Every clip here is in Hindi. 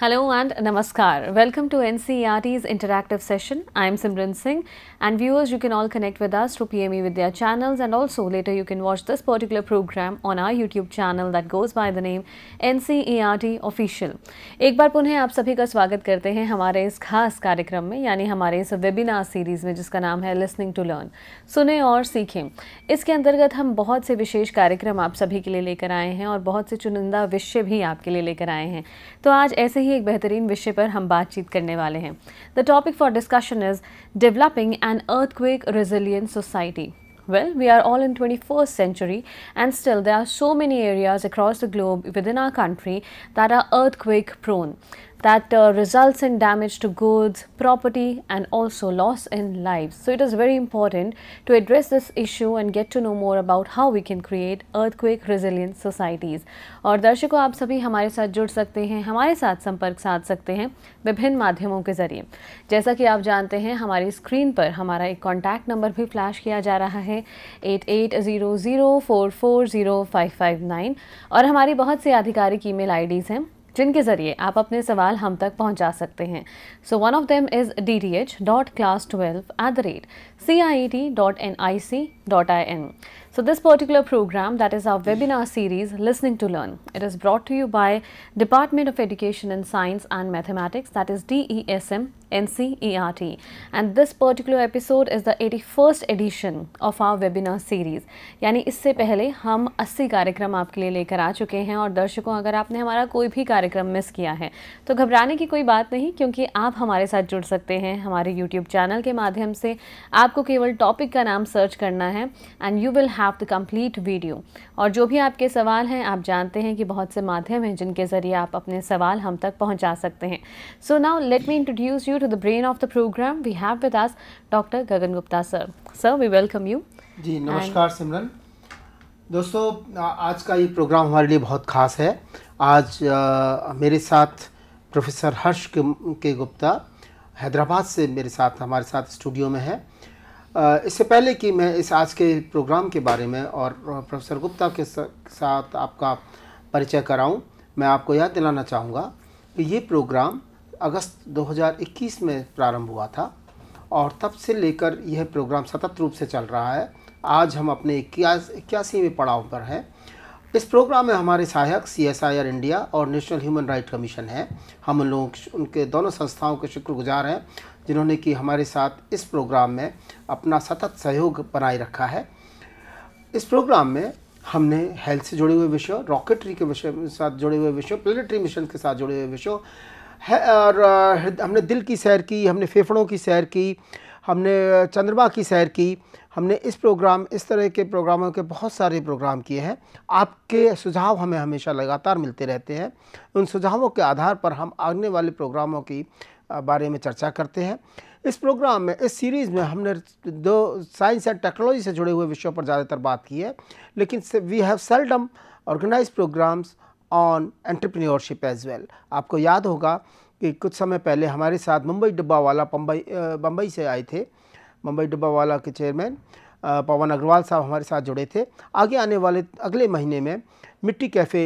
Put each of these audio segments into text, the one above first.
Hello and Namaskar. Welcome to NCERT's interactive session. I am Simran Singh and viewers you can all connect with us through PME Vidya channels and also later you can watch this particular program on our YouTube channel that goes by the name NCERT Official. एक बार पुनः आप सभी का स्वागत करते हैं हमारे इस खास कार्यक्रम में यानी हमारे इस वेबिनार सीरीज में जिसका नाम है लिसनिंग टू लर्न सुने और सीखें इसके अंतर्गत हम बहुत से विशेष कार्यक्रम आप सभी के लिए लेकर आए हैं और बहुत से चुनिंदा विषय भी आपके लिए लेकर आए हैं तो आज ऐसे ही ही एक बेहतरीन विषय पर हम बातचीत करने वाले हैं the topic for discussion is developing an earthquake resilient society well we are all in twenty first century and still they are so many areas across the globe within our country that are earthquake prone that uh, results in damage to goods, property and also loss in lives. So it is very important to address this issue and get to know more about how we can create earthquake resilient societies. aur darshako aap sabhi hamare sath jud sakte hain hamare sath sampark साध sakte hain विभिन्न madhyamon ke zariye jaisa ki aap jante hain hamari screen par hamara ek contact number bhi flash kiya ja raha hai 8800440559 aur hamari bahut four four zero five five nine जिनके ज़रिए आप अपने सवाल हम तक पहुंचा सकते हैं so one of them is D D H dot class twelve at the rate C I E T dot N I C dot I N So this particular program that is our webinar series Listening to Learn. It is brought to you by Department of Education and Science and Mathematics that is DESM NCERT and this particular episode is the 81st edition of our webinar series yani isse pehle hum 80 karyakram aapke liye lekar aa chuke hain aur darshakon agar aapne hamara koi bhi karyakram miss kiya hai to ghabrane ki koi baat nahi kyunki aap hamare sath jud sakte hain hamare YouTube channel के माध्यम से आपको केवल टॉपिक का नाम सर्च करना है and you will have the complete video और जो भी आपके सवाल हैं आप जानते हैं कि बहुत से माध्यम हैं जिनके ज़रिए आप अपने सवाल हम तक पहुंचा सकते हैं so now let me introduce you to the brain of the program we have with us doctor Gagan Gupta sir sir we welcome you ji नमस्कार सिमरन दोस्तों आज का ये प्रोग्राम हमारे लिए बहुत खास है आज आ, मेरे साथ प्रोफेसर हर्ष के, के गुप्ता हैदराबाद से मेरे साथ हमारे साथ स्टूडियो में है इससे पहले कि मैं इस आज के प्रोग्राम के बारे में और प्रोफेसर गुप्ता के साथ आपका परिचय कराऊं मैं आपको याद दिलाना चाहूँगा कि ये प्रोग्राम अगस्त 2021 में प्रारंभ हुआ था और तब से लेकर यह प्रोग्राम सतत रूप से चल रहा है आज हम अपने इक्यास इक्यासीवें पड़ाव पर हैं इस प्रोग्राम में हमारे सहायक C S I R India और नेशनल ह्यूमन राइट कमीशन है हम उन लोग उनके दोनों संस्थाओं के शुक्रगुजार हैं जिन्होंने कि हमारे साथ इस प्रोग्राम में अपना सतत सहयोग बनाए रखा है इस प्रोग्राम में हमने हेल्थ से जुड़े हुए विषयों रॉकेटरी के विषय के साथ जुड़े हुए विषयों प्लेनेटरी मिशन के साथ जुड़े हुए विषयों है और हमने दिल की सैर की हमने फेफड़ों की सैर की हमने चंद्रमा की सैर की हमने इस प्रोग्राम इस तरह के प्रोग्रामों के बहुत सारे प्रोग्राम किए हैं आपके सुझाव हमें हमेशा लगातार मिलते रहते हैं उन सुझावों के आधार पर हम आने वाले प्रोग्रामों की बारे में चर्चा करते हैं इस प्रोग्राम में इस सीरीज़ में हमने दो साइंस एंड टेक्नोलॉजी से जुड़े हुए विषयों पर ज़्यादातर बात की है लेकिन we have seldom organize programs on entrepreneurship as well आपको याद होगा कि कुछ समय पहले हमारे साथ मुंबई डिब्बा वाला बम्बई बम्बई से आए थे मुंबई डिब्बा वाला के चेयरमैन पवन अग्रवाल साहब हमारे साथ जुड़े थे आगे आने वाले अगले महीने में मिट्टी कैफ़े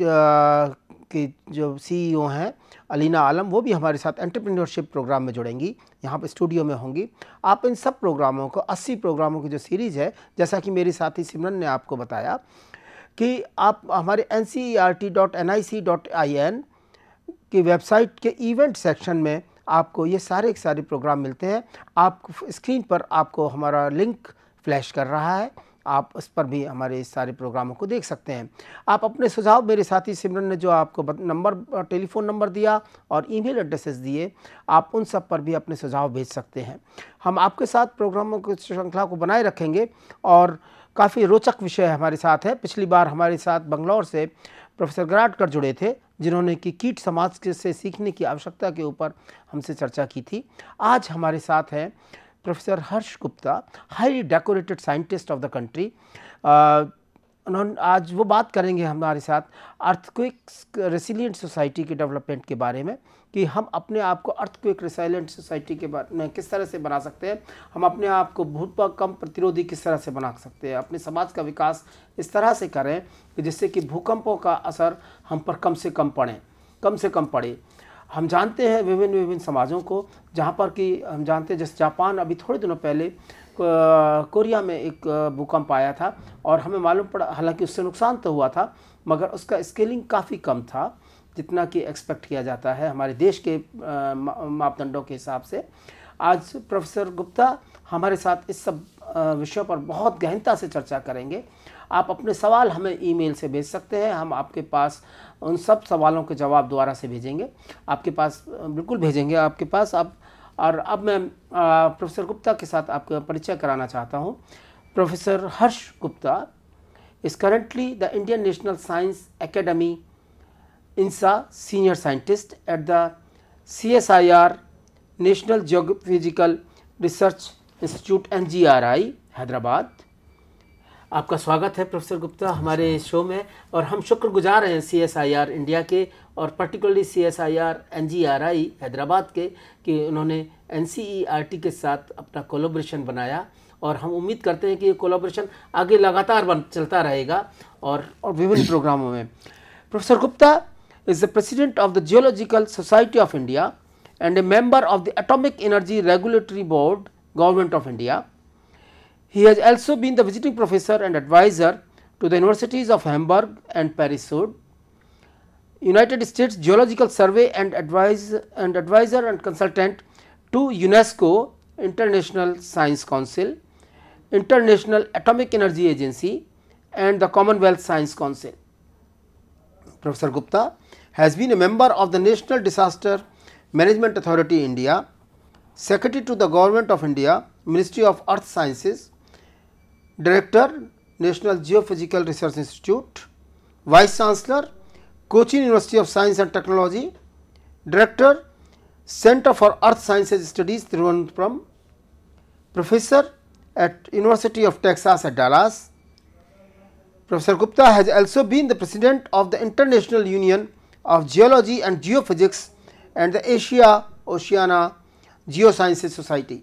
की जो सीईओ e हैं अलीना आलम वो भी हमारे साथ एंटरप्रेन्योरशिप प्रोग्राम में जुड़ेंगी यहाँ पर स्टूडियो में होंगी आप इन सब प्रोग्रामों को 80 प्रोग्रामों की जो सीरीज़ है जैसा कि मेरी साथी सिमरन ने आपको बताया कि आप हमारे N C R T dot N I C dot I N की वेबसाइट के इवेंट सेक्शन में आपको ये सारे के सारे प्रोग्राम मिलते हैं आप स्क्रीन पर आपको हमारा लिंक फ्लैश कर रहा है आप उस पर भी हमारे इस सारे प्रोग्रामों को देख सकते हैं आप अपने सुझाव मेरे साथी सिमरन ने जो आपको नंबर टेलीफोन नंबर दिया और ईमेल एड्रेसेस दिए आप उन सब पर भी अपने सुझाव भेज सकते हैं हम आपके साथ प्रोग्रामों की श्रृंखला को बनाए रखेंगे और काफ़ी रोचक विषय हमारे साथ है पिछली बार हमारे साथ बंगलौर से प्रोफेसर गराटकर जुड़े थे जिन्होंने कि कीट समाज से सीखने की आवश्यकता के ऊपर हमसे चर्चा की थी आज हमारे साथ हैं Professor Harsh Gupta, highly decorated scientist of the country. Uh, उन्होंने आज वो बात करेंगे हमारे साथ अर्थक्विक रेसिलियंट सोसाइटी के डेवलपमेंट के बारे में कि हम अपने आप को अर्थक्विक रिसाइलेंट सोसाइटी के बारे में किस तरह से बना सकते हैं हम अपने आप को भूकंप कम प्रतिरोधी किस तरह से बना सकते हैं अपने समाज का विकास इस तरह से करें कि जिससे कि भूकंपों का असर हम पर कम से कम पड़े कम से कम पड़े हम जानते हैं विभिन्न विभिन्न समाजों को जहाँ पर कि हम जानते हैं जैसे जापान अभी थोड़े दिनों पहले कोरिया में एक भूकंप आया था और हमें मालूम पड़ा हालांकि उससे नुकसान तो हुआ था मगर उसका स्केलिंग काफ़ी कम था जितना कि एक्सपेक्ट किया जाता है हमारे देश के मापदंडों के हिसाब से आज प्रोफेसर गुप्ता हमारे साथ इस सब विषयों पर बहुत गहनता से चर्चा करेंगे आप अपने सवाल हमें ईमेल से भेज सकते हैं हम आपके पास उन सब सवालों के जवाब दोबारा से भेजेंगे आपके पास बिल्कुल भेजेंगे आपके पास आप और अब मैं प्रोफेसर गुप्ता के साथ आपका परिचय कराना चाहता हूँ professor Harsh Gupta is currently the Indian National Science Academy INSA senior scientist at the C S I R National Geophysical Research Institute N G R I Hyderabad आपका स्वागत है प्रोफेसर गुप्ता हमारे शो में और हम शुक्रगुजार हैं C S I R India के और particularly C S I R N G R I Hyderabad के कि उन्होंने N C E R T के साथ अपना कोलोब्रेशन बनाया और हम उम्मीद करते हैं कि ये कोलाब्रेशन आगे लगातार बन चलता रहेगा और और विभिन्न प्रोग्रामों में professor Gupta is the president of the Geological Society of India and a member of the Atomic Energy Regulatory Board Government of India He has also been the visiting professor and advisor to the universities of Hamburg and paris United States Geological Survey and, advise, and advisor and consultant to UNESCO International Science Council, International Atomic Energy Agency and the Commonwealth Science Council. Professor Gupta has been a member of the National Disaster Management Authority India, Secretary to the Government of India, Ministry of Earth Sciences, Director National Geophysical Research Institute, Vice Chancellor Cochin University of Science and Technology, Director Center for Earth Sciences Studies Thiruvananthapuram, Professor at University of Texas at Dallas. Professor Gupta has also been the President of the International Union of Geology and Geophysics and the Asia Oceania Geosciences Society.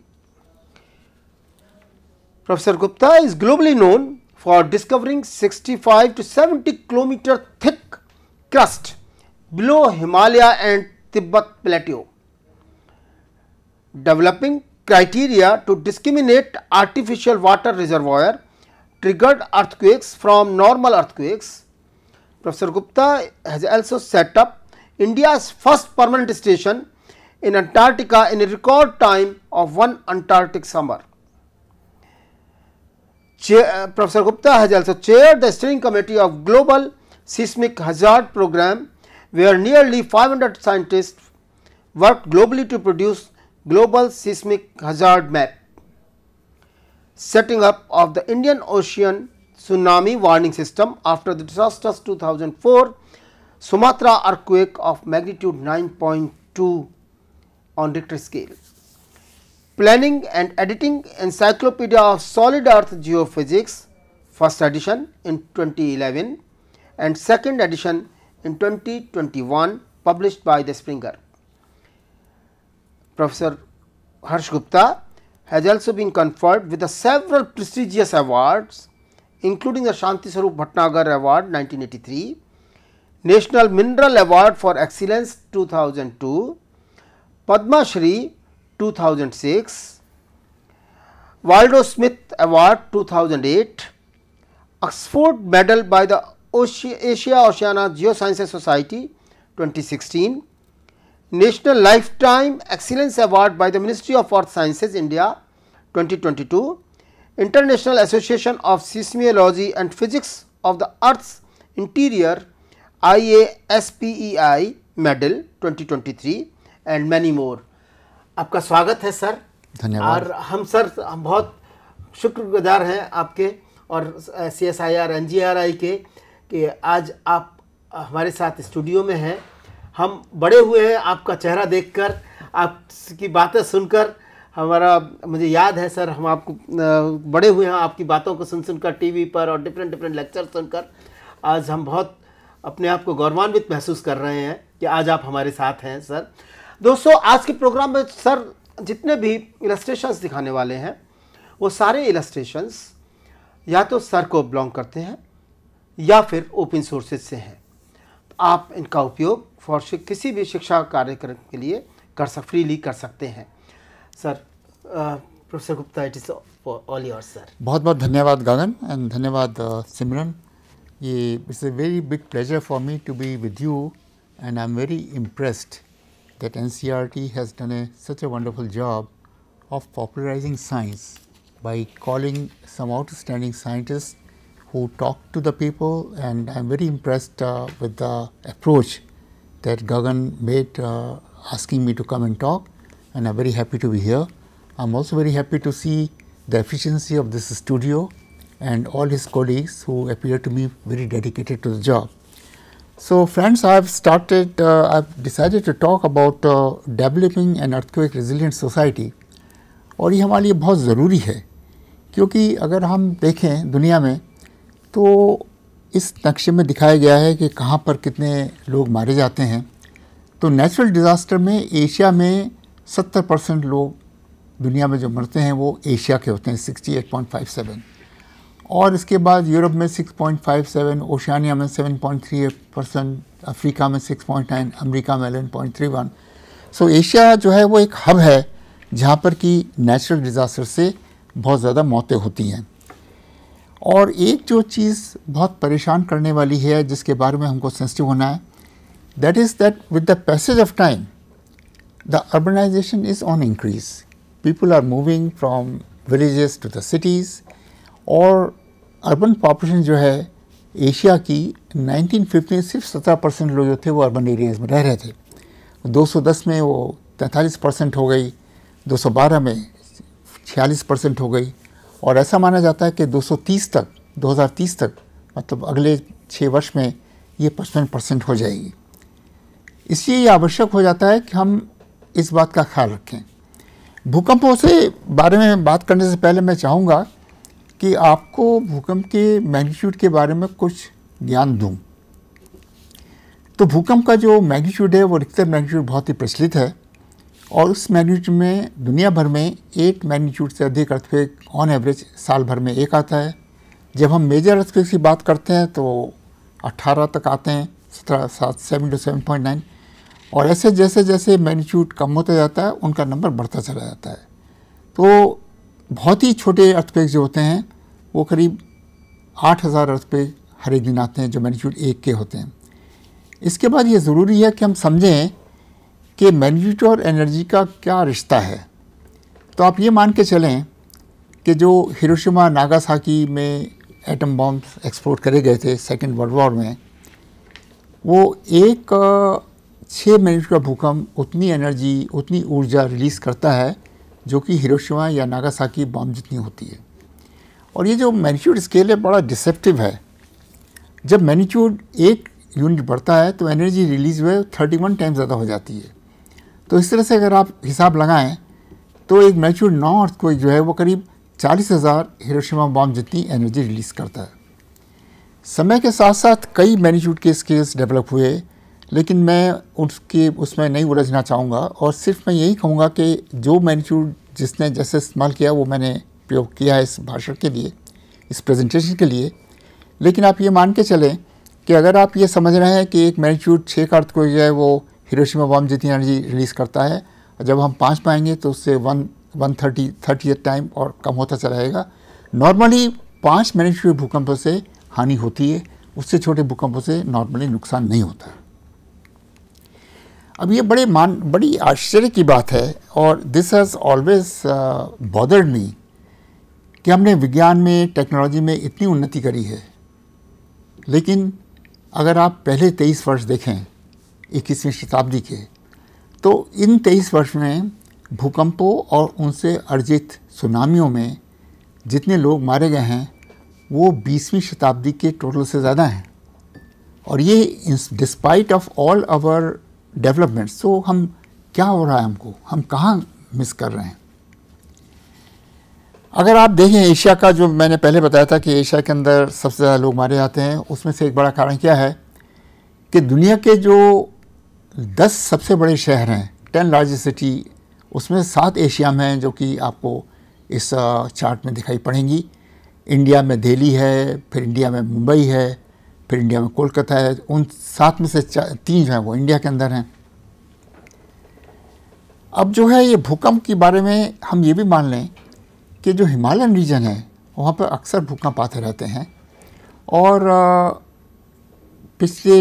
Professor Gupta is globally known for discovering 65 to 70 kilometer thick crust below Himalaya and Tibet plateau, developing criteria to discriminate artificial water reservoir triggered earthquakes from normal earthquakes. Professor Gupta has also set up India's first permanent station in Antarctica in a record time of one Antarctic summer chair, uh, Professor Gupta has also chaired the steering committee of Global Seismic Hazard Program, where nearly 500 scientists worked globally to produce global seismic hazard map. Setting up of the Indian Ocean tsunami warning system after the disastrous 2004 Sumatra earthquake of magnitude 9.2 on Richter scale. Planning and Editing Encyclopedia of Solid Earth Geophysics first edition in 2011 and second edition in 2021 published by the Springer. Professor Harsh Gupta has also been conferred with several prestigious awards including the Shanti Sarup Bhatnagar Award 1983, National Mineral Award for Excellence 2002, Padma Shri 2006, Waldo Smith Award 2008, Oxford Medal by the Asia Oceana Geosciences Society 2016, National Lifetime Excellence Award by the Ministry of Earth Sciences India 2022, International Association of Seismology and Physics of the Earth's Interior IASPEI Medal 2023 and many more. आपका स्वागत है सर धन्यवाद और हम सर हम बहुत शुक्रगुजार हैं आपके और C S I R N G R I के कि आज आप हमारे साथ स्टूडियो में हैं हम बड़े हुए हैं आपका चेहरा देखकर आपकी बातें सुनकर हमारा मुझे याद है सर हम आपको बड़े हुए हैं आपकी बातों को सुन सुनकर टीवी पर और डिफरेंट डिफरेंट लेक्चर सुनकर आज हम बहुत अपने आप को गौरवान्वित महसूस कर रहे हैं कि आज आप हमारे साथ हैं सर दोस्तों आज के प्रोग्राम में सर जितने भी इलस्ट्रेशंस दिखाने वाले हैं वो सारे इलस्ट्रेशंस या तो सर को बिलोंग करते हैं या फिर ओपन सोर्सेज से हैं तो आप इनका उपयोग फॉर किसी भी शिक्षा कार्यक्रम के लिए कर सक फ्रीली कर सकते हैं sir professor Gupta it is all your sir बहुत बहुत धन्यवाद गगन एंड धन्यवाद सिमरन ये it's a very big pleasure for me to be with you and I am very impressed that NCRT has done a, such a wonderful job of popularizing science by calling some outstanding scientists who talk to the people and I am very impressed uh, with the approach that Gagan made uh, asking me to come and talk and I am very happy to be here. I am also very happy to see the efficiency of this studio and all his colleagues who appear to me very dedicated to the job. So, friends I have started uh, I have decided to talk about uh, developing an earthquake resilient society और ये हमारे लिए बहुत ज़रूरी है क्योंकि अगर हम देखें दुनिया में तो इस नक्शे में दिखाया गया है कि कहाँ पर कितने लोग मारे जाते हैं तो नेचुरल डिज़ास्टर में एशिया में 70 परसेंट लोग दुनिया में जो मरते हैं वो एशिया के होते हैं 68.57 और इसके बाद यूरोप में 6.57 ओशानिया में 7.38 परसेंट अफ्रीका में 6.9 अमेरिका में पॉइंट सो एशिया जो है वो एक हब है जहाँ पर कि नेचुरल डिज़ास्टर से बहुत ज़्यादा मौतें होती हैं और एक जो चीज़ बहुत परेशान करने वाली है जिसके बारे में हमको सेंसिटिव होना है that is that with the passage of time the urbanization is on increase people are moving from village to the cities और अर्बन पॉपुलेशन जो है एशिया की 1950 में सिर्फ 17 परसेंट लोग जो थे वो अर्बन एरियाज़ में रह रहे थे 210 में वो तैंतालीस परसेंट हो गई 212 में छियालीस परसेंट हो गई और ऐसा माना जाता है कि 230 तक 2030 तक मतलब अगले छः वर्ष में ये पचपन परसेंट हो जाएगी इसलिए ये आवश्यक हो जाता है कि हम इस बात का ख्याल रखें भूकंपों से बारे में बात करने से पहले मैं चाहूँगा कि आपको भूकंप के मैग्नीट्यूड के बारे में कुछ ज्ञान दूँ तो भूकंप का जो मैग्नीट्यूड है वो रिक्तर मैग्नीट्यूड बहुत ही प्रचलित है और उस मैग्नीट्यूड में दुनिया भर में एट मैग्नीट्यूड से अधिक अर्थवेक ऑन एवरेज साल भर में एक आता है जब हम मेजर अर्थवेक की बात करते हैं तो 18 तक आते हैं सत्रह सात seven to seven point nine और ऐसे जैसे जैसे मैग्नीट्यूड कम होता जाता है उनका नंबर बढ़ता चला जाता है तो बहुत ही छोटे अर्थपेक जो होते हैं वो करीब आठ हज़ार अर्थपेक हर एक दिन आते हैं जो मैग्नीट्यूड एक के होते हैं इसके बाद ये ज़रूरी है कि हम समझें कि मैग्नीट्यूड और एनर्जी का क्या रिश्ता है तो आप ये मान के चलें कि जो हिरोशिमा नागासाकी में एटम बॉम्ब एक्सप्लोड करे गए थे सेकेंड वर्ल्ड वॉर में वो एक छः मिनट का भूकंप उतनी एनर्जी उतनी ऊर्जा रिलीज़ करता है जो कि हिरोशिमा या नागासाकी बम जितनी होती है और ये जो मैनीट्यूड स्केल है बड़ा डिसेप्टिव है जब मैनीट्यूड एक यूनिट बढ़ता है तो एनर्जी रिलीज हुए थर्टी वन टाइम ज़्यादा हो जाती है तो इस तरह से अगर आप हिसाब लगाएं तो एक मैनीट्यूड नौ अर्थ जो है वो करीब चालीस हज़ार हिरोशिमा बॉम जितनी एनर्जी रिलीज़ करता है समय के साथ साथ कई मैनीट्यूड के स्केल्स डेवलप हुए लेकिन मैं उसके उसमें नहीं उलझना चाहूँगा और सिर्फ मैं यही कहूँगा कि जो मैनीट्यूड जिसने जैसे इस्तेमाल किया वो मैंने प्रयोग किया है इस भाषण के लिए इस प्रेजेंटेशन के लिए लेकिन आप ये मान के चलें कि अगर आप ये समझ रहे हैं कि एक मैनीट्यूड छः का अर्थ को जो है वो हिरोशिमा बॉम्ब जितनी एनर्जी रिलीज़ करता है जब हम पाँच पाएंगे तो उससे one one thirty thirty time और कम होता चला जाएगा नॉर्मली पाँच मैनीट्यूड भूकंपों से हानि होती है उससे छोटे भूकंपों से नॉर्मली नुकसान नहीं होता है अब ये बड़े मान बड़ी आश्चर्य की बात है और this has always bothered me कि हमने विज्ञान में टेक्नोलॉजी में इतनी उन्नति करी है लेकिन अगर आप पहले तेईस वर्ष देखें इक्कीसवीं शताब्दी के तो इन तेईस वर्ष में भूकंपों और उनसे अर्जित सुनामियों में जितने लोग मारे गए हैं वो बीसवीं शताब्दी के टोटल से ज़्यादा हैं और ये despite of all our development so हम क्या हो रहा है हमको हम कहाँ मिस कर रहे हैं अगर आप देखें एशिया का जो मैंने पहले बताया था कि एशिया के अंदर सबसे ज़्यादा लोग मारे जाते हैं उसमें से एक बड़ा कारण क्या है कि दुनिया के जो दस सबसे बड़े शहर हैं टेन लार्जेस्ट सिटी उसमें सात एशिया में हैं जो कि आपको इस चार्ट में दिखाई पड़ेंगी इंडिया में दिल्ली है फिर इंडिया में मुंबई है फिर इंडिया में कोलकाता है उन सात में से तीन जो हैं वो इंडिया के अंदर हैं अब जो है ये भूकंप के बारे में हम ये भी मान लें कि जो हिमालयन रीजन है वहाँ पर अक्सर भूकंप आते रहते हैं और पिछले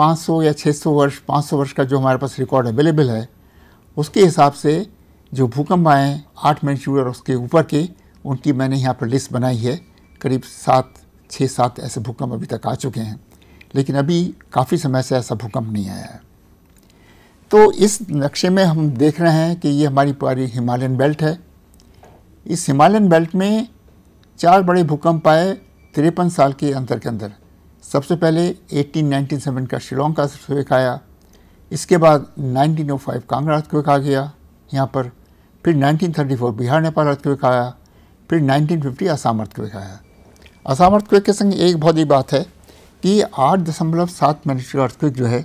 500 या 600 वर्ष 500 वर्ष का जो हमारे पास रिकॉर्ड अवेलेबल है उसके हिसाब से जो भूकंप आए आठ मैंशूर और उसके ऊपर के उनकी मैंने यहाँ पर लिस्ट बनाई है करीब सात छः सात ऐसे भूकंप अभी तक आ चुके हैं लेकिन अभी काफ़ी समय से ऐसा भूकंप नहीं आया है तो इस नक्शे में हम देख रहे हैं कि ये हमारी पूरी हिमालयन बेल्ट है इस हिमालयन बेल्ट में चार बड़े भूकंप आए तिरपन साल के अंतर के अंदर सबसे पहले 1897 का शिलोंग का अर्थक्वेक आया इसके बाद 1905 कांगड़ा अर्थक्वेक आ गया यहाँ पर फिर 1934 बिहार नेपाल अर्थक्वेक आया फिर 1950 आसाम अर्थक्वेक आया असम अर्थक्वेक के संग एक बहुत ही बात है कि आठ दशमलव सात मैग्नीट्यूड अर्थक्वेक जो है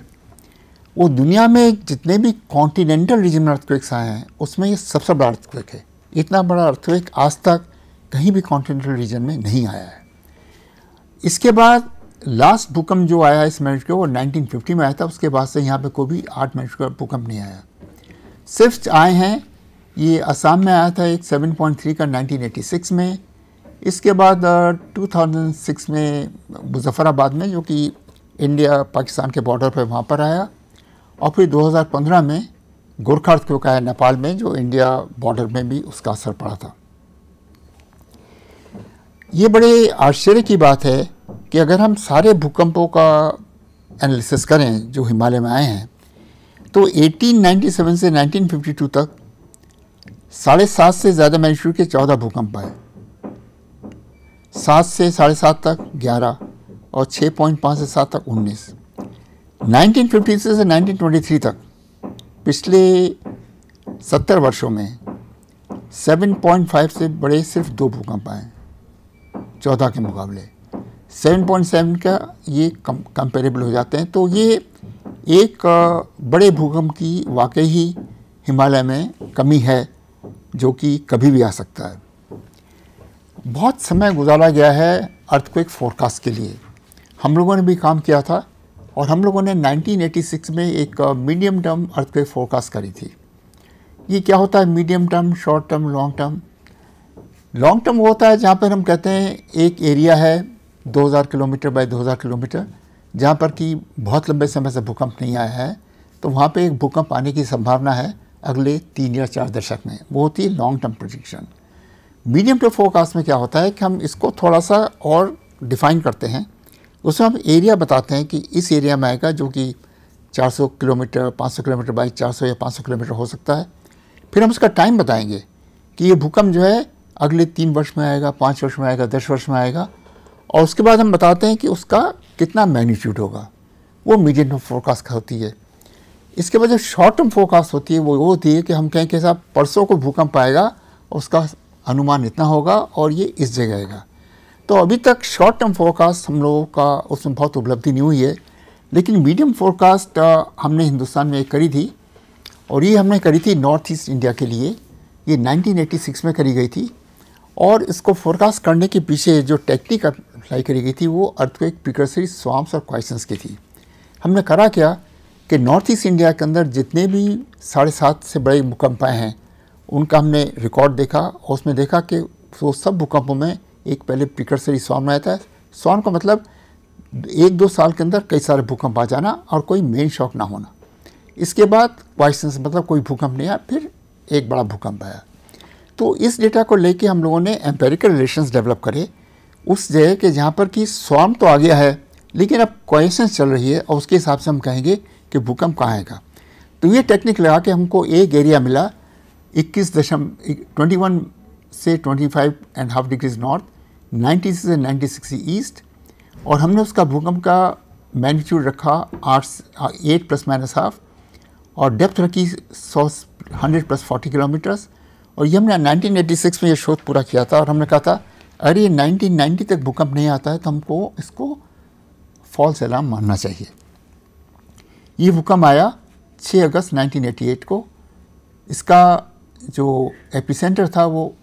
वो दुनिया में जितने भी कॉन्टीनेंटल रीजन में अर्थक्वेक्स आए हैं उसमें ये सबसे बड़ा अर्थक्वेक है इतना बड़ा अर्थक्वेक आज तक कहीं भी कॉन्टीनेंटल रीजन में नहीं आया है इसके बाद लास्ट भूकंप जो आया इस मैरिज का वो 1950 में आया था उसके बाद से यहाँ पे कोई भी आठ मैरिज का भूकंप नहीं आया सिर्फ आए हैं ये असम में आया था एक थ्री का सिक्स में इसके बाद 2006 में मुजफ़राबाद में जो कि इंडिया पाकिस्तान के बॉर्डर पर वहाँ पर आया और फिर 2015 में गोरखा अर्थक्वेक आया नेपाल में जो इंडिया बॉर्डर में भी उसका असर पड़ा था ये बड़े आश्चर्य की बात है कि अगर हम सारे भूकंपों का एनालिसिस करें जो हिमालय में आए हैं तो 1897 से 1952 तक साढ़े सात से ज़्यादा मैग्नीट्यूड के चौदह भूकंप आए सात से साढ़े सात तक ग्यारह और छः पॉइंट पाँच से सात तक उन्नीस नाइनटीन फिफ्टी से नाइनटीन ट्वेंटी थ्री तक पिछले सत्तर वर्षों में सेवन पॉइंट फाइव से बड़े सिर्फ दो भूकंप आए चौदह के मुकाबले सेवन पॉइंट सेवन का ये कंपेरेबल हो जाते हैं तो ये एक बड़े भूकंप की वाकई ही हिमालय में कमी है जो कि कभी भी आ सकता है बहुत समय गुजारा गया है अर्थक्वेक फोरकास्ट के लिए हम लोगों ने भी काम किया था और हम लोगों ने 1986 में एक मीडियम टर्म अर्थक्वेक फोरकास्ट करी थी ये क्या होता है medium term short term long term long term वो होता है जहाँ पर हम कहते हैं एक एरिया है 2000 किलोमीटर बाय 2000 किलोमीटर जहाँ पर कि बहुत लंबे समय से भूकंप नहीं आया है तो वहाँ पर एक भूकंप आने की संभावना है अगले तीन या चार दशक में वो होती है long term projection medium to forecast में क्या होता है कि हम इसको थोड़ा सा और डिफाइन करते हैं उसमें हम एरिया बताते हैं कि इस एरिया में आएगा जो कि 400 किलोमीटर 500 किलोमीटर बाई 400 या 500 किलोमीटर हो सकता है फिर हम उसका टाइम बताएंगे कि ये भूकंप जो है अगले तीन वर्ष में आएगा पाँच वर्ष में आएगा दस वर्ष में आएगा और उसके बाद हम बताते हैं कि उसका कितना मैग्नीट्यूड होगा वो मीडियम टर्म फोरकास्ट होती है इसके बाद जो शॉर्ट टर्म फोरकास्ट होती है वो वो होती है कि हम कहें कि साहब परसों को भूकंप आएगा उसका अनुमान इतना होगा और ये इस जगह आएगा तो अभी तक शॉर्ट टर्म फोरकास्ट हम लोगों का उसमें बहुत उपलब्धि नहीं हुई है लेकिन मीडियम फोरकास्ट हमने हिंदुस्तान में करी थी और ये हमने करी थी नॉर्थ ईस्ट इंडिया के लिए ये 1986 में करी गई थी और इसको फोरकास्ट करने के पीछे जो टेक्निक अप्लाई करी गई थी वो अर्थ को एक प्रिकर्सरी स्वाम्स और क्वाइसन्स की थी हमने करा क्या कि नॉर्थ ईस्ट इंडिया के अंदर जितने भी साढ़े सात से बड़े मुकम्पाएँ हैं उनका हमने रिकॉर्ड देखा और उसमें देखा कि वो सब भूकंपों में एक पहले प्रिकर्सरी स्वान आया था स्वान का मतलब एक दो साल के अंदर कई सारे भूकंप आ जाना और कोई मेन शॉक ना होना इसके बाद क्वाइसेंस मतलब कोई भूकंप नहीं आया फिर एक बड़ा भूकंप आया तो इस डेटा को लेके हम लोगों ने एम्पेरिकल रिलेशन डेवलप करे उस जगह के जहाँ पर कि स्वाम तो आ गया है लेकिन अब क्वाइसेंस चल रही है और उसके हिसाब से हम कहेंगे कि भूकंप कहाँ आएगा तो ये टेक्निक लगा के हमको एक एरिया मिला इक्कीस दशम ट्वेंटी वन से twenty five and half degrees north ninety से नाइन्टी सिक्स ईस्ट और हमने उसका भूकंप का मैग्नीट्यूड रखा आठ एट प्लस माइनस हाफ और डेप्थ रखी सौ हंड्रेड प्लस फोर्टी किलोमीटर्स और ये हमने 1986 में ये शोध पूरा किया था और हमने कहा था अरे ये 1990 तक भूकंप नहीं आता है तो हमको इसको फॉल्स अलार्म मानना चाहिए ये भूकंप आया 6 अगस्त 1988 को इसका जो एपिसेंटर था वो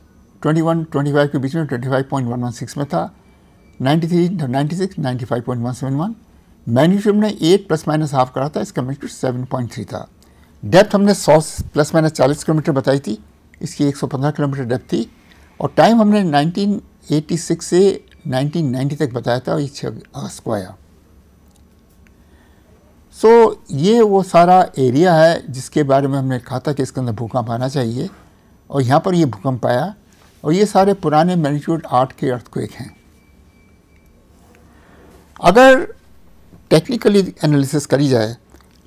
21, 25 के बीच में 25.116 में था 93, 96, 95.171 मैग्नीट्यूड ने 8 प्लस माइनस हाफ करा था इसका मैग्नीट्यूड 7.3 था डेप्थ हमने 100 प्लस माइनस 40 किलोमीटर बताई थी इसकी 115 किलोमीटर डेप्थ थी और टाइम हमने 1986 से 1990 तक बताया था और ये छः अगस्त को आया सो so, ये वो सारा एरिया है जिसके बारे में हमने कहा था कि इसके अंदर भूकंप आना चाहिए और यहाँ पर ये भूकंप आया और ये सारे पुराने मैनीट्यूड आठ के अर्थक्वेक हैं अगर टेक्निकली एनालिसिस करी जाए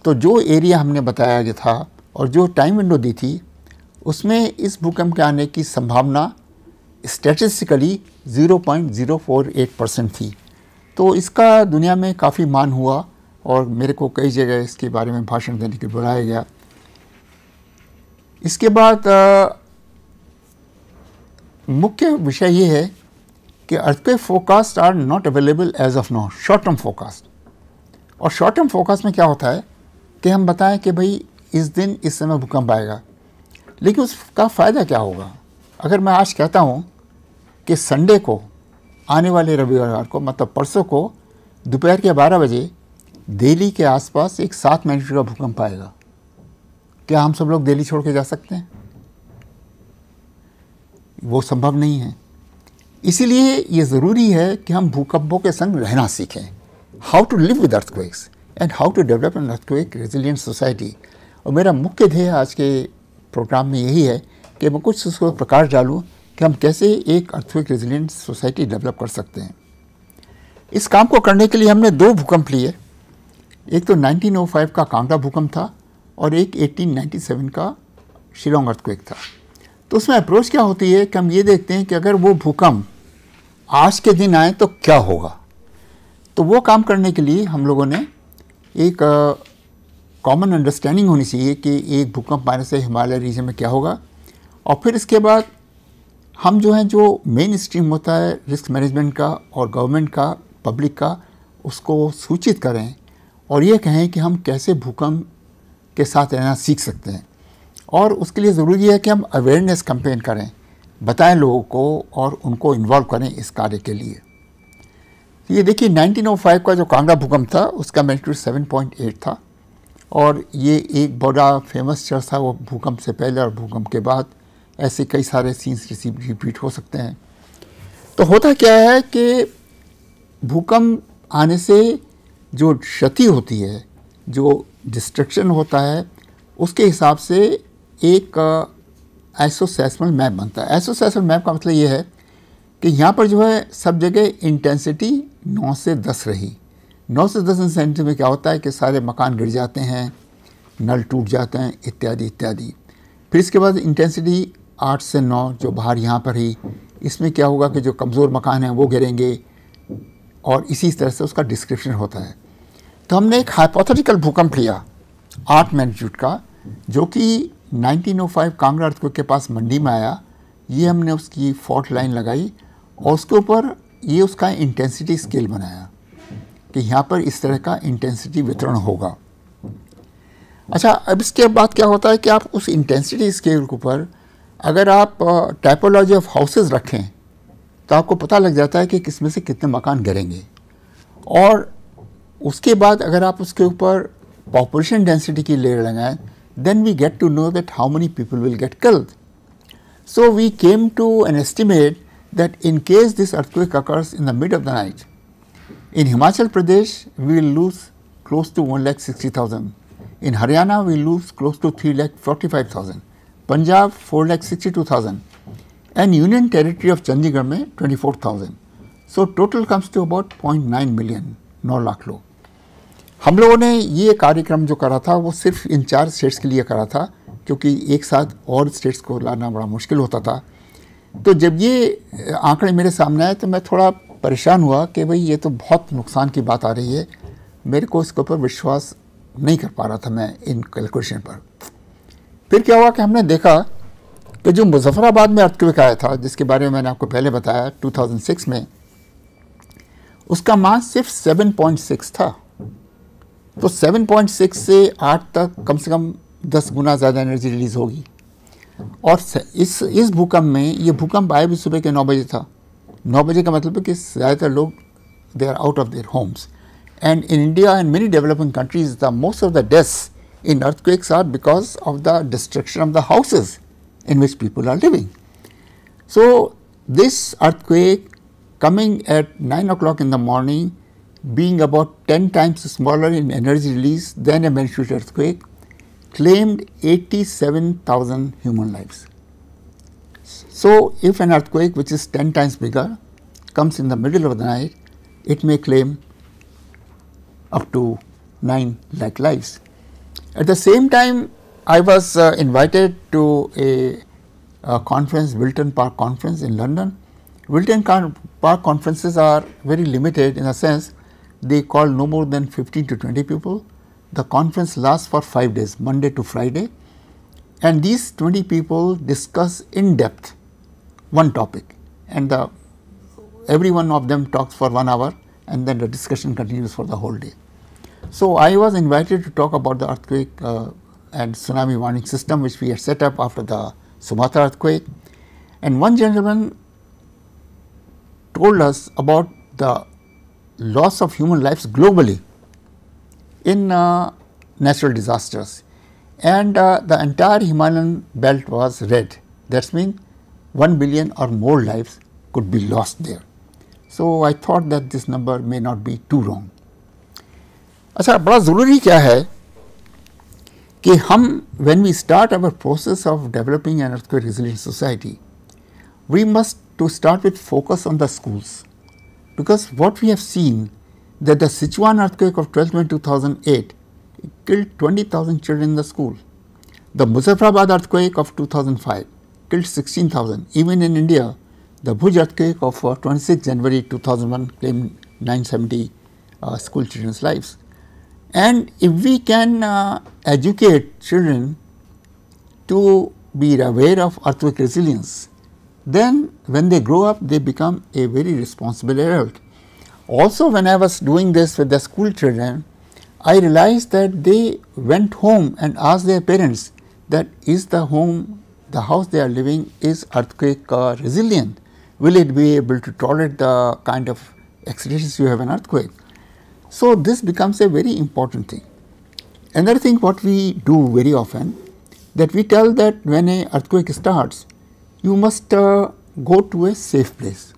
तो जो एरिया हमने बताया गया था और जो टाइम विंडो दी थी उसमें इस भूकंप के आने की संभावना स्टैटिस्टिकली 0.048 परसेंट थी तो इसका दुनिया में काफ़ी मान हुआ और मेरे को कई जगह इसके बारे में भाषण देने के बुलाया गया इसके बाद मुख्य विषय ये है कि earthquake forecast are not available as of no short term forecast और शॉर्ट टर्म फोकास्ट में क्या होता है कि हम बताएं कि भाई इस दिन इस समय भूकंप आएगा लेकिन उसका फ़ायदा क्या होगा अगर मैं आज कहता हूँ कि संडे को आने वाले रविवार को मतलब परसों को दोपहर के बारह बजे दिल्ली के आसपास एक सात मैग्नीट्यूड का भूकंप आएगा क्या हम सब लोग दिल्ली छोड़ के जा सकते हैं वो संभव नहीं है इसीलिए ये ज़रूरी है कि हम भूकंपों के संग रहना सीखें how to live with earthquakes and how to develop an earthquake resilient society और मेरा मुख्य ध्येय आज के प्रोग्राम में यही है कि मैं कुछ उसको प्रकाश डालूँ कि हम कैसे एक अर्थक्वेक रेजिलियंट सोसाइटी डेवलप कर सकते हैं इस काम को करने के लिए हमने दो भूकंप लिए एक तो 1905 का कांगड़ा भूकंप था और एक 1897 का शिलोंग अर्थक्वेक था तो उसमें अप्रोच क्या होती है कि हम ये देखते हैं कि अगर वो भूकंप आज के दिन आए तो क्या होगा तो वो काम करने के लिए हम लोगों ने एक कॉमन अंडरस्टैंडिंग होनी चाहिए कि एक भूकंप आने से हिमालय रीजन में क्या होगा और फिर इसके बाद हम जो हैं जो मेन स्ट्रीम होता है रिस्क मैनेजमेंट का और गवर्नमेंट का पब्लिक का उसको सूचित करें और ये कहें कि हम कैसे भूकंप के साथ रहना सीख सकते हैं और उसके लिए ज़रूरी है कि हम अवेयरनेस कैंपेन करें बताएं लोगों को और उनको इन्वॉल्व करें इस कार्य के लिए तो ये देखिए 1905 का जो कांगड़ा भूकंप था उसका मैग्नीट्यूड 7.8 था और ये एक बड़ा फेमस चर्च था वो भूकंप से पहले और भूकंप के बाद ऐसे कई सारे सीन्स रिपीट हो सकते हैं तो होता क्या है कि भूकंप आने से जो क्षति होती है जो डिस्ट्रक्शन होता है उसके हिसाब से एक एसोसेसमल uh, मैप बनता है एसोसेसमल मैप का मतलब ये है कि यहाँ पर जो है सब जगह इंटेंसिटी 9 से 10 रही 9 से 10 इंसेंटी में क्या होता है कि सारे मकान गिर जाते हैं नल टूट जाते हैं इत्यादि इत्यादि फिर इसके बाद इंटेंसिटी 8 से 9 जो बाहर यहाँ पर ही इसमें क्या होगा कि जो कमज़ोर मकान हैं वो गिरेंगे और इसी तरह से उसका डिस्क्रिप्शन होता है तो हमने एक हाइपोथेटिकल भूकंप लिया आठ मैग्नीट्यूड का जो कि 1905 कांगड़ा अर्थक्वेक के पास मंडी में आया ये हमने उसकी फॉल्ट लाइन लगाई और उसके ऊपर ये उसका इंटेंसिटी स्केल बनाया कि यहाँ पर इस तरह का इंटेंसिटी वितरण होगा अच्छा अब इसके बाद क्या होता है कि आप उस इंटेंसिटी स्केल के ऊपर अगर आप टाइपोलॉजी ऑफ हाउसेज रखें तो आपको पता लग जाता है कि किसमें से कितने मकान गिरेंगे और उसके बाद अगर आप उसके ऊपर पॉपुलेशन डेंसिटी की लेयर लगाएं then we get to know that how many people will get killed so we came to an estimate that in case this earthquake occurs in the mid of the night in Himachal Pradesh we will lose close to one lakh sixty thousand in Haryana we lose close to three lakh forty five thousand Punjab four lakh sixty two thousand and union territory of Chandigarh में twenty four thousand so total comes to about point nine million नौ लाख लोग हम लोगों ने ये कार्यक्रम जो करा था वो सिर्फ इन चार स्टेट्स के लिए करा था क्योंकि एक साथ और स्टेट्स को लाना बड़ा मुश्किल होता था तो जब ये आंकड़े मेरे सामने आए तो मैं थोड़ा परेशान हुआ कि भाई ये तो बहुत नुकसान की बात आ रही है मेरे को इसके ऊपर विश्वास नहीं कर पा रहा था मैं इन कैलकुलेशन पर फिर क्या हुआ कि हमने देखा कि जो मुजफ्फराबाद में अर्थक्विक आया था जिसके बारे में मैंने आपको पहले बताया 2006 में उसका मास सिर्फ 7.6 था तो 7.6 से 8 तक कम से कम 10 गुना ज़्यादा एनर्जी रिलीज होगी और इस इस भूकंप में ये भूकंप आए भी सुबह के नौ बजे था नौ बजे का मतलब है कि ज़्यादातर लोग they are out of their homes and in India and many developing countries the most of the deaths in earthquakes are because of the destruction of the houses in which people are living so this earthquake coming at nine o'clock in the morning being about 10 times smaller in energy release than a magnitude earthquake, claimed 87,000 human lives. So, if an earthquake which is 10 times bigger comes in the middle of the night, it may claim up to 9 lakh lives. At the same time, I was uh, invited to a, a, conference, Wilton Park Conference in London. Wilton Park conferences are very limited in a sense they call no more than 15 to 20 people. The conference lasts for 5 days, Monday to Friday and these 20 people discuss in depth one topic and the, every one of them talks for 1 hour and then the discussion continues for the whole day. So, I was invited to talk about the earthquake uh, and tsunami warning system which we had set up after the Sumatra earthquake and one gentleman told us about the loss of human lives globally in uh, natural disasters and uh, the entire Himalayan belt was red. That means 1 billion or more lives could be lost there. So, I thought that this number may not be too wrong. when we start our process of developing an earthquake resilient society, we must to start with focus on the schools because what we have seen that the Sichuan earthquake of 12th May 2008 killed 20,000 children in the school. The Muzaffarabad earthquake of 2005 killed 16,000. Even in India, the Bhuj earthquake of uh, 26 January 2001 claimed 970 uh, school children's lives. And if we can uh, educate children to be aware of earthquake resilience, then when they grow up they become a very responsible adult. Also when I was doing this with the school children, I realized that they went home and asked their parents that is the home, the house they are living is earthquake uh, resilient, will it be able to tolerate the kind of accidents you have an earthquake. So, this becomes a very important thing. Another thing what we do very often that we tell that when a earthquake starts, you must uh, go to a safe place.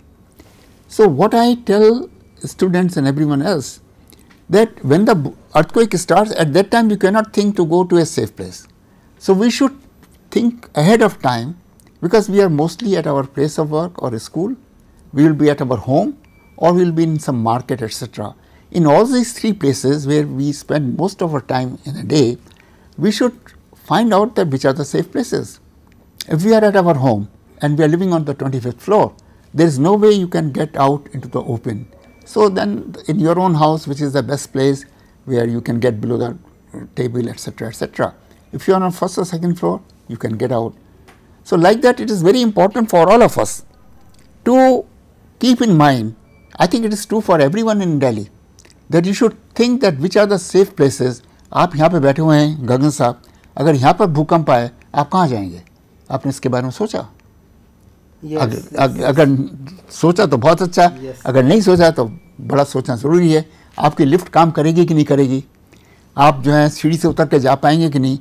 So, what I tell students and everyone else that when the earthquake starts at that time you cannot think to go to a safe place. So, we should think ahead of time because we are mostly at our place of work or school, we will be at our home or we will be in some market etc. In all these three places where we spend most of our time in a day, we should find out that which are the safe places. If we are at our home, and we are living on the 25th floor, there is no way you can get out into the open. So, then in your own house which is the best place where you can get below the table etc., etc. If you are on first or second floor you can get out. So, like that it is very important for all of us to keep in mind I think it is true for everyone in Delhi that you should think that which are the safe places आप यहाँ पे बैठे हुए हैं गगन साहब अगर यहाँ पर भूकंप आए आप कहाँ जाएंगे आपने इसके बारे में सोचा अगर सोचा तो बहुत अच्छा अगर नहीं सोचा तो बड़ा सोचना ज़रूरी है आपकी लिफ्ट काम करेगी कि नहीं करेगी आप जो है सीढ़ी से उतर के जा पाएंगे कि नहीं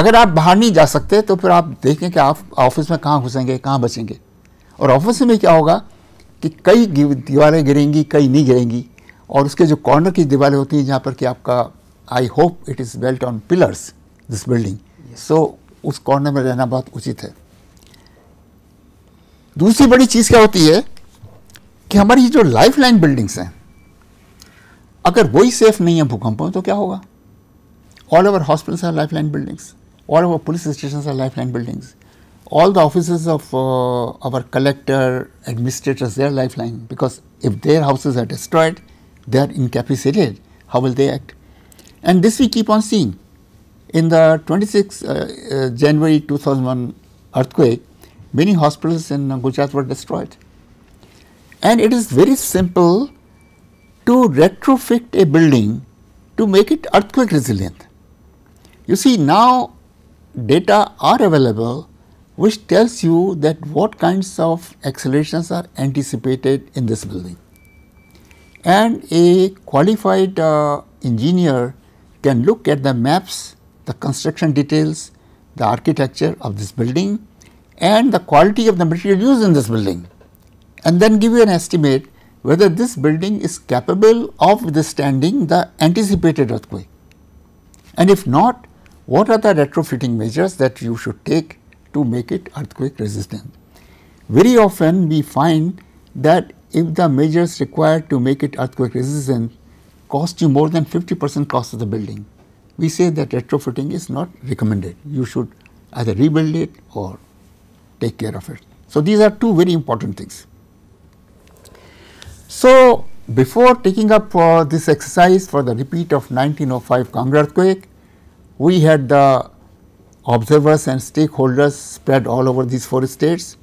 अगर आप बाहर नहीं जा सकते तो फिर आप देखें कि आप ऑफिस में कहाँ घुसेंगे कहाँ बचेंगे और ऑफिस में क्या होगा कि कई दीवारें गिरेंगी कई नहीं गिरेंगी और उसके जो कॉर्नर की दीवारें होती हैं जहाँ पर कि आपका I hope it is built on pillars this building so उस कॉर्नर में रहना बहुत उचित है दूसरी बड़ी चीज क्या होती है कि हमारी जो लाइफ लाइन बिल्डिंग्स हैं अगर वही सेफ नहीं है भूकंप में तो क्या होगा all over hospitals are life line buildings all over police station are life line buildings all the office of our collector administrators there life line because if their houses are destroyed they are incapacitated how will they act and this we keep on seen in the twenty six January two thousand one earthquake many hospitals in Gujarat were destroyed. And it is very simple to retrofit a building to make it earthquake resilient. You see now data are available which tells you that what kinds of accelerations are anticipated in this building. And a qualified uh, engineer can look at the maps, the construction details, the architecture of this building and the quality of the material used in this building and then give you an estimate whether this building is capable of withstanding the anticipated earthquake. And if not, what are the retrofitting measures that you should take to make it earthquake resistant? Very often we find that if the measures required to make it earthquake resistant cost you more than 50 percent cost of the building, we say that retrofitting is not recommended. You should either rebuild it or take care of it. So, these are two very important things. So, before taking up uh, this exercise for the repeat of 1905 Kangra earthquake, we had the observers and stakeholders spread all over these four states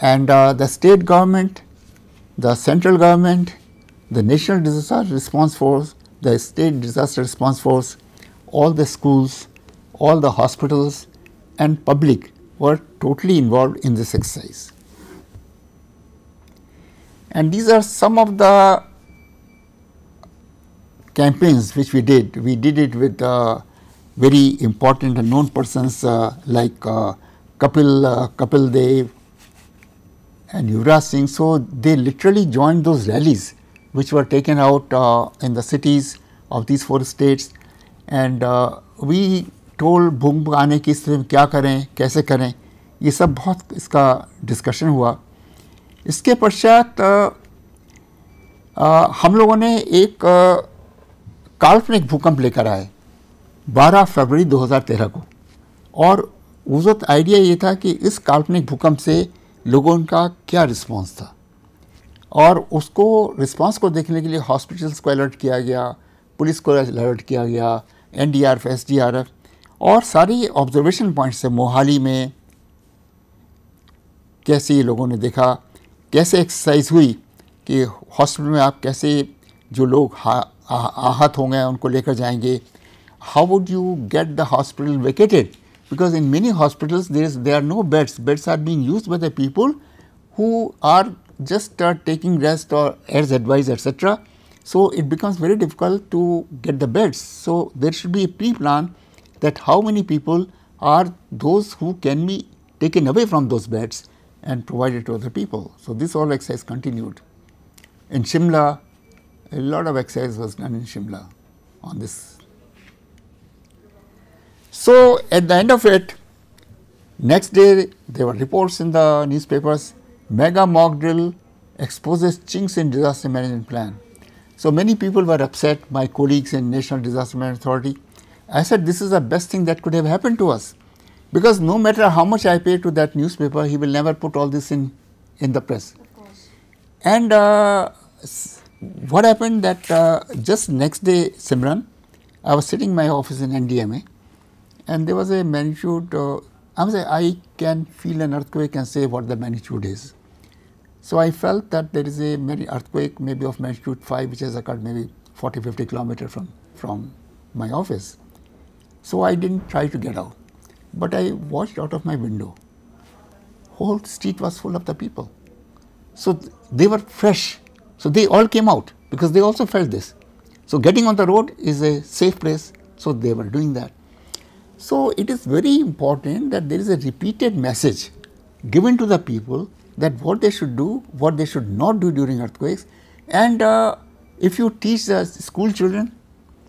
and uh, the state government, the central government, the national disaster response force, the state disaster response force, all the schools, all the hospitals and public were totally involved in this exercise. And these are some of the campaigns which we did. We did it with uh, very important and known persons uh, like uh, Kapil, uh, Kapil Dev and Yuvraj Singh. So, they literally joined those rallies which were taken out uh, in the cities of these four states and uh, we टोल बुंग आने की स्थिति में क्या करें कैसे करें ये सब बहुत इसका डिस्कशन हुआ इसके पश्चात हम लोगों ने एक काल्पनिक भूकंप लेकर आए 12 फरवरी 2013 को और उजत आइडिया ये था कि इस काल्पनिक भूकंप से लोगों का क्या रिस्पांस था और उसको रिस्पांस को देखने के लिए हॉस्पिटल्स को अलर्ट किया गया पुलिस को अलर्ट किया गया N D R F S D R F और सारी ऑब्जर्वेशन पॉइंट्स से मोहाली में कैसे लोगों ने देखा कैसे एक्सरसाइज हुई कि हॉस्पिटल में आप कैसे जो लोग आहत होंगे उनको लेकर जाएंगे how would you get the hospital vacated because in many hospital there they are no beds beds are being used by the people who are just taking rest और as advise etcetera so it becomes very difficult to get the beds so there should be pre plan that how many people are those who can be taken away from those beds and provided to other people. So, this all exercise continued. In Shimla, a lot of exercise was done in Shimla on this. So, at the end of it, next day there were reports in the newspapers, mega mock drill exposes chinks in disaster management plan. So, many people were upset, my colleagues in National Disaster Management Authority, I said this is the best thing that could have happened to us because no matter how much I pay to that newspaper, he will never put all this in, in the press. And uh, what happened that uh, just next day, Simran, I was sitting in my office in NDMA and there was a magnitude, uh, I was I can feel an earthquake and say what the magnitude is. So I felt that there is a earthquake maybe of magnitude 5 which has occurred maybe 40, 50 kilometer from, from my office. So I didn't try to get out. But I watched out of my window. Whole street was full of the people. So they were fresh. So they all came out because they also felt this. So getting on the road is a safe place. So they were doing that. So it is very important that there is a repeated message given to the people that what they should do, what they should not do during earthquakes. And uh, if you teach the school children,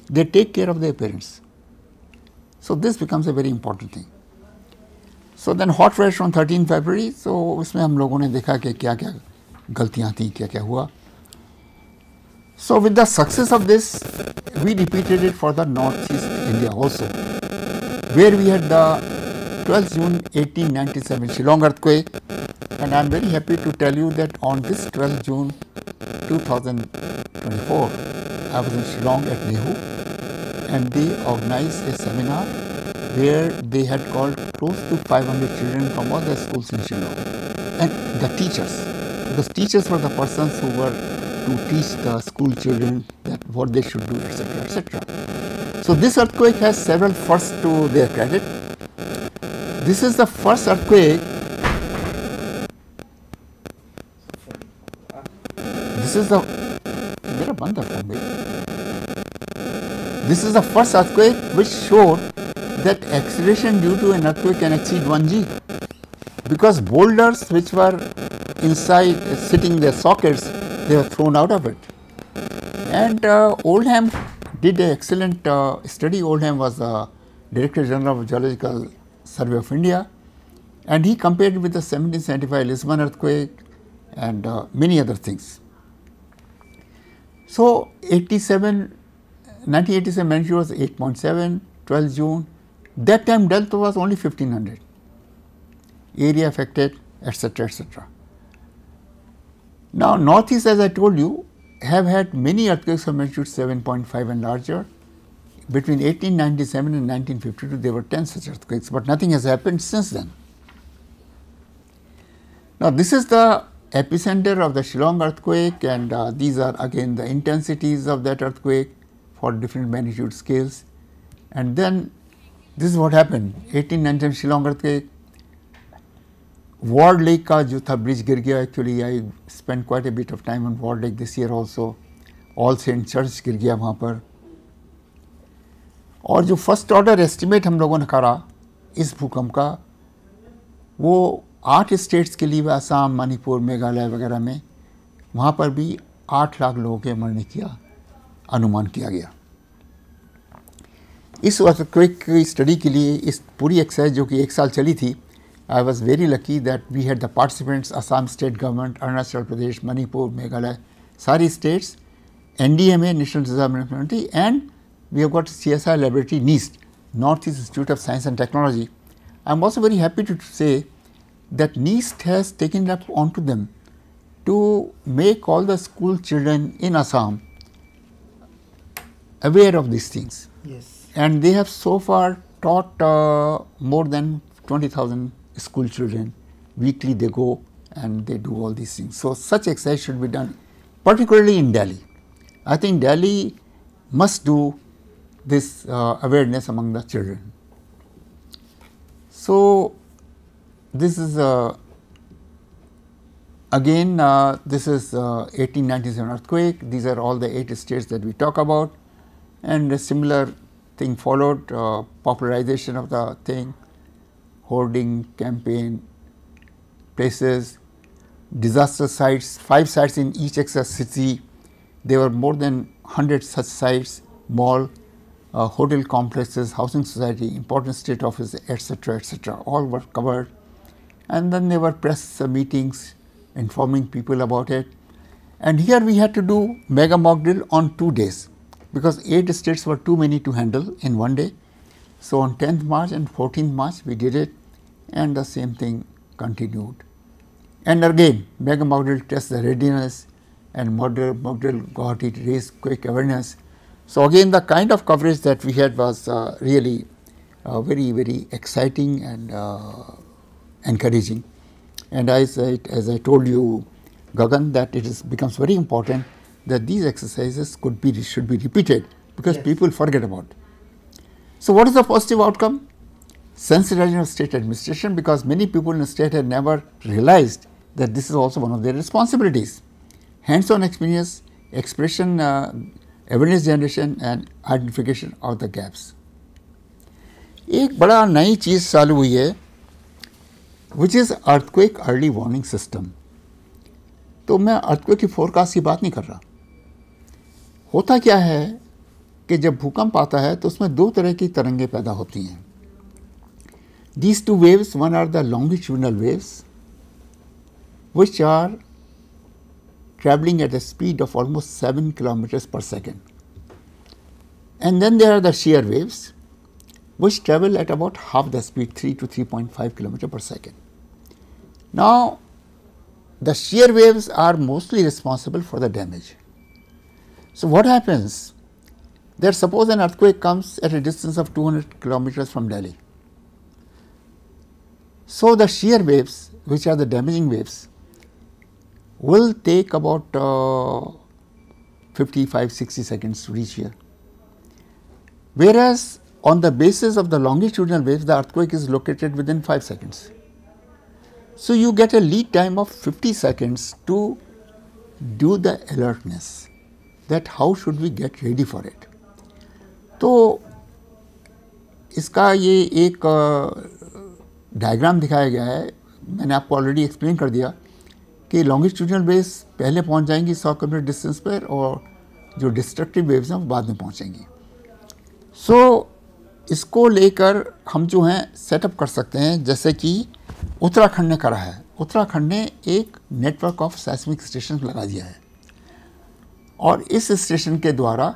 they take care of their parents. So, this becomes a very important thing. So then, hot flash on 13 February. So उसमें हम लोगों ने देखा कि क्या क्या गलतियाँ थी क्या क्या हुआ so with the success of this we repeated it for the north east India also where we had the 12th June 1897 Shillong earthquake and I am very happy to tell you that on this 12th June 2024 I was in Shillong at Nehu and they organized a seminar where they had called close to 500 children from all the schools in Shillong and the teachers because teachers were the persons who were to teach the school children that what they should do etc etc so this earthquake has several firsts to their credit this is the first earthquake this is the This is the first earthquake which showed that acceleration due to an earthquake can exceed 1 g because boulders which were inside uh, sitting their sockets they were thrown out of it. And uh, Oldham did an excellent uh, study. Oldham was the Director General of Geological Survey of India and he compared with the 1775 Lisbon earthquake and uh, many other things. So, 87 1987 magnitude was 8.7, 12 June. That time death was only 1500, area affected, etc., etc. Now, northeast, as I told you, have had many earthquakes of magnitude 7.5 and larger. Between 1897 and 1952, there were 10 such earthquakes, but nothing has happened since then. Now, this is the epicenter of the Shillong earthquake and uh, these are again the intensities of that earthquake. for different magnitude scales. And then this is what happened 1897 Shillong earthquake. Ward Lake lake का जो था ब्रिज गिर गया actually I spend quite a bit of time on Ward Lake this year also all saint church गिर गया वहाँ पर और जो फर्स्ट ऑर्डर एस्टिमेट हम लोगों ने करा इस भूकंप का वो आठ स्टेट्स के लिए आसाम मणिपुर मेघालय वगैरह में वहाँ पर भी आठ लाख लोगों के मरने किया अनुमान किया गया इस अर्थक्वेक की स्टडी के लिए इस पूरी एक्सरसाइज जो कि एक साल चली थी I was very lucky that we had the participants Assam state government Arunachal Pradesh Manipur Meghalaya सारी states N D M A national डिजाइवी and we have got C S I laboratory NEIST north east institute of science and technology I am also very happy to say that NEIST has taken on to them to make all the school children in Assam aware of these things. Yes. And they have so far taught uh, more than 20,000 school children. Weekly they go and they do all these things. So, such exercise should be done, particularly in Delhi. I think Delhi must do this uh, awareness among the children. So, this is uh, again uh, this is uh, 1897 earthquake these are all the eight states that we talk about and a similar thing followed uh, popularization of the thing, hoarding campaign, places, disaster sites, five sites in each excess city. There were more than 100 such sites, mall, uh, hotel complexes, housing society, important state office, etc., etc., all were covered. And then there were press uh, meetings informing people about it. And here we had to do mega mock drill on two days because 8 states were too many to handle in one day. So, on 10th March and 14th March we did it and the same thing continued. And again mega model tests the readiness and model, model got it raised quick awareness. So, again the kind of coverage that we had was uh, really uh, very very exciting and uh, encouraging. And as I, as I told you Gagan that it is becomes very important that these exercises could be should be repeated because yes. people forget about. So, what is the positive outcome? Sensitizing of state administration because many people in the state had never realized that this is also one of their responsibilities. Hands on experience, expression, uh, generation, and identification of the gaps. एक बड़ा नई चीज़ चालू हुई है which is earthquake early warning system तो मैं अर्थक्वेक की फोरकास्ट की बात नहीं कर रहा होता क्या है कि जब भूकंप आता है तो उसमें दो तरह की तरंगे पैदा होती हैं these two waves one are the longitudinal waves which are travelling at the speed of almost seven kilometres per second and then there are the shear waves which at about half the speed three two three point five kilometre per second now the shear waves are mostly responsible for the damage So, what happens that suppose an earthquake comes at a distance of 200 kilometers from Delhi. So, the shear waves which are the damaging waves will take about uh, 55 60 seconds to reach here. Whereas, on the basis of the longitudinal waves the earthquake is located within 5 seconds. So, you get a lead time of 50 seconds to do the alertness. That how should we get ready for it तो इसका ये एक डायग्राम दिखाया गया है मैंने आपको ऑलरेडी एक्सप्लेन कर दिया कि लॉन्गिट्यूडनल वेव्स पहले पहुंच जाएंगी सौ किलोमीटर डिस्टेंस पर और जो डिस्ट्रक्टिव वेव्स हैं वो बाद में पहुंचेंगी सो so, इसको लेकर हम जो हैं सेटअप कर सकते हैं जैसे कि उत्तराखंड ने करा है उत्तराखंड ने एक नेटवर्क ऑफ सेस्मिक स्टेशन लगा दिया है और इस स्टेशन के द्वारा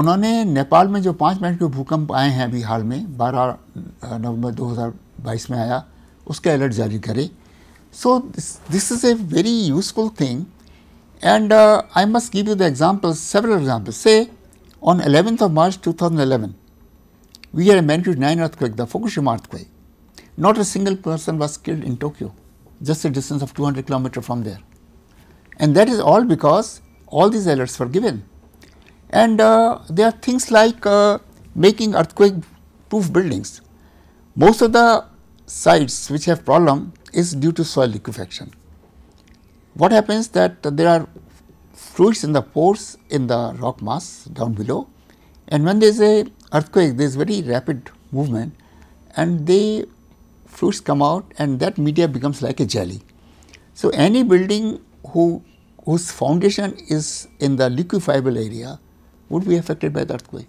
उन्होंने नेपाल में जो पाँच मिनट के भूकंप आए हैं अभी हाल में बारह नवंबर 2022 में आया उसके अलर्ट जारी करे so this is a very useful thing and I must give you the example several example say on eleventh of March 2011 we are man to nine earthquake the Fukushima earthquake not a single person was killed in Tokyo just a distance of 200 kilometre from there and that is all because all these alerts were given. And uh, there are things like uh, making earthquake proof buildings. Most of the sites which have problem is due to soil liquefaction. What happens that there are fluids in the pores in the rock mass down below and when there is a earthquake there is very rapid movement and they fluids come out and that media becomes like a jelly. So, any building who whose foundation is in the liquefiable area would be affected by the earthquake.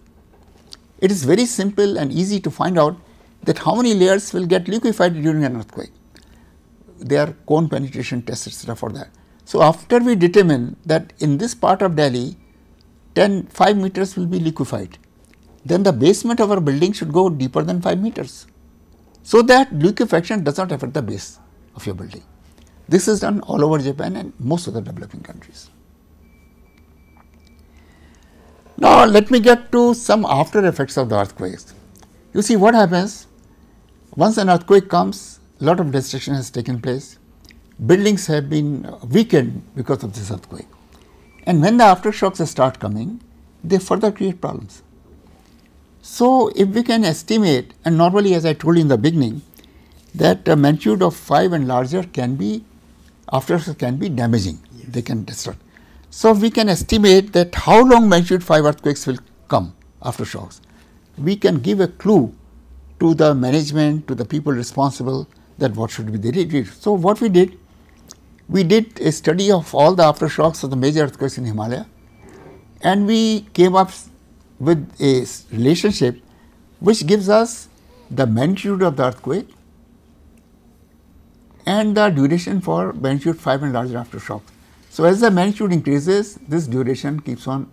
It is very simple and easy to find out that how many layers will get liquefied during an earthquake. There are cone penetration tests etc. for that. So, after we determine that in this part of Delhi 10 5 meters will be liquefied, then the basement of our building should go deeper than 5 meters. So, that liquefaction does not affect the base of your building. This is done all over Japan and most of the developing countries. Now, let me get to some after effects of the earthquakes. You see what happens once an earthquake comes, a lot of destruction has taken place. Buildings have been uh, weakened because of this earthquake. And when the aftershocks start coming, they further create problems. So, if we can estimate and normally as I told you in the beginning that a uh, magnitude of 5 and larger can be after can be damaging, yes. they can destroy. So, we can estimate that how long magnitude 5 earthquakes will come after shocks. We can give a clue to the management, to the people responsible that what should be the did. So, what we did, we did a study of all the aftershocks of the major earthquakes in Himalaya and we came up with a relationship which gives us the magnitude of the earthquake and the duration for magnitude 5 and larger aftershocks. So, as the magnitude increases this duration keeps on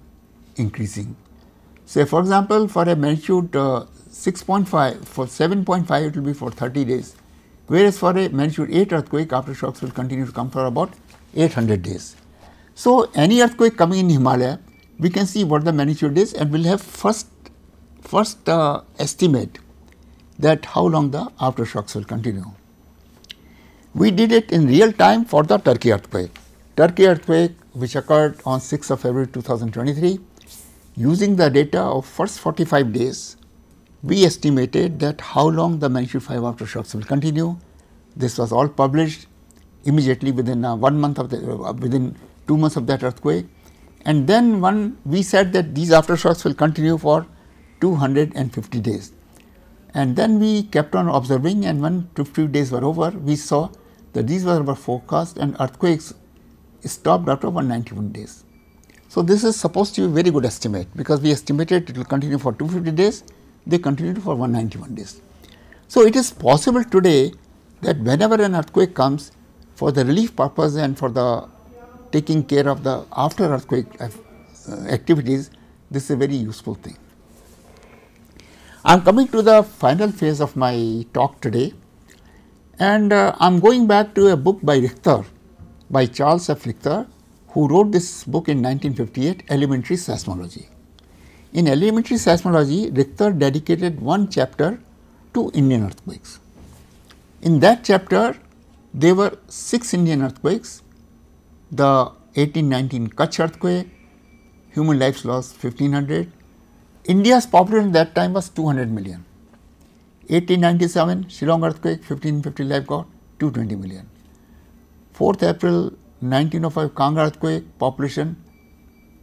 increasing. Say for example, for a magnitude uh, 6.5 for 7.5 it will be for 30 days whereas for a magnitude 8 earthquake aftershocks will continue to come for about 800 days. So, any earthquake coming in Himalaya we can see what the magnitude is and we will have first first uh, estimate that how long the aftershocks will continue. We did it in real time for the Turkey earthquake. Turkey earthquake which occurred on 6th of February 2023 using the data of first 45 days we estimated that how long the magnitude 5 aftershocks will continue. This was all published immediately within uh, one month of the uh, within two months of that earthquake and then one we said that these aftershocks will continue for 250 days and then we kept on observing and when 50 days were over we saw that these were our forecast and earthquakes stopped after 191 days. So, this is supposed to be very good estimate because we estimated it will continue for 250 days, they continued for 191 days. So, it is possible today that whenever an earthquake comes for the relief purpose and for the taking care of the after earthquake uh, activities, this is a very useful thing. I am coming to the final phase of my talk today and uh, I am going back to a book by Richter, by Charles F. Richter, who wrote this book in 1958, Elementary Seismology. In Elementary Seismology, Richter dedicated one chapter to Indian earthquakes. In that chapter, there were six Indian earthquakes, the 1819 Kutch earthquake, human lives lost 1500, India's population at that time was 200 million. 1897 Shillong earthquake 1550 life got 220 million. 4th April 1905 Kanga earthquake population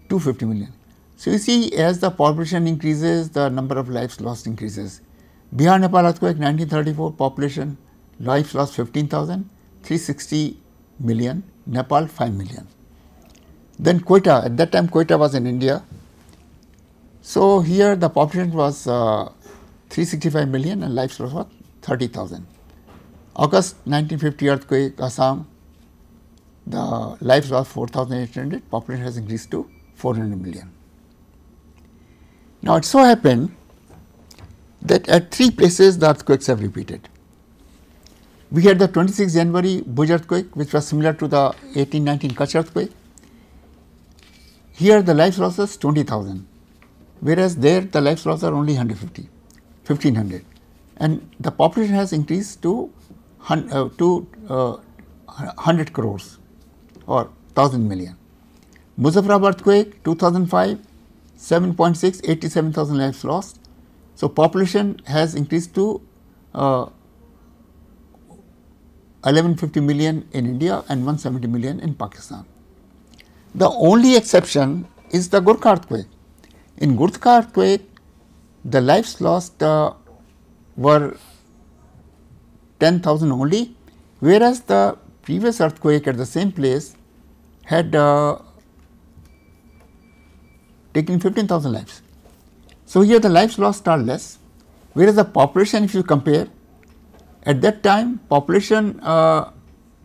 250 million. So, you see as the population increases the number of lives lost increases. Bihar Nepal earthquake 1934 population lives lost 15,000 360 million Nepal 5 million. Then Quetta at that time Quetta was in India. So, here the population was uh, 365 million and lives lost 30,000. August 1950 earthquake Assam, the lives lost 4,800, population has increased to 400 million. Now, it so happened that at three places the earthquakes have repeated. We had the 26 January Bhuj earthquake which was similar to the 1819 Kutch earthquake. Here the lives lost is 20,000 whereas there the lives loss are only 150. 1500 and the population has increased to, uh, to uh, 100 crores or 1000 million. Muzaffarab earthquake 2005 7.6 87,000 lives lost. So, population has increased to uh, 1150 million in India and 170 million in Pakistan. The only exception is the Gurkha earthquake. In Gurkha earthquake, the lives lost uh, were 10,000 only, whereas the previous earthquake at the same place had uh, taken 15,000 lives. So, here the lives lost are less, whereas the population if you compare at that time population uh,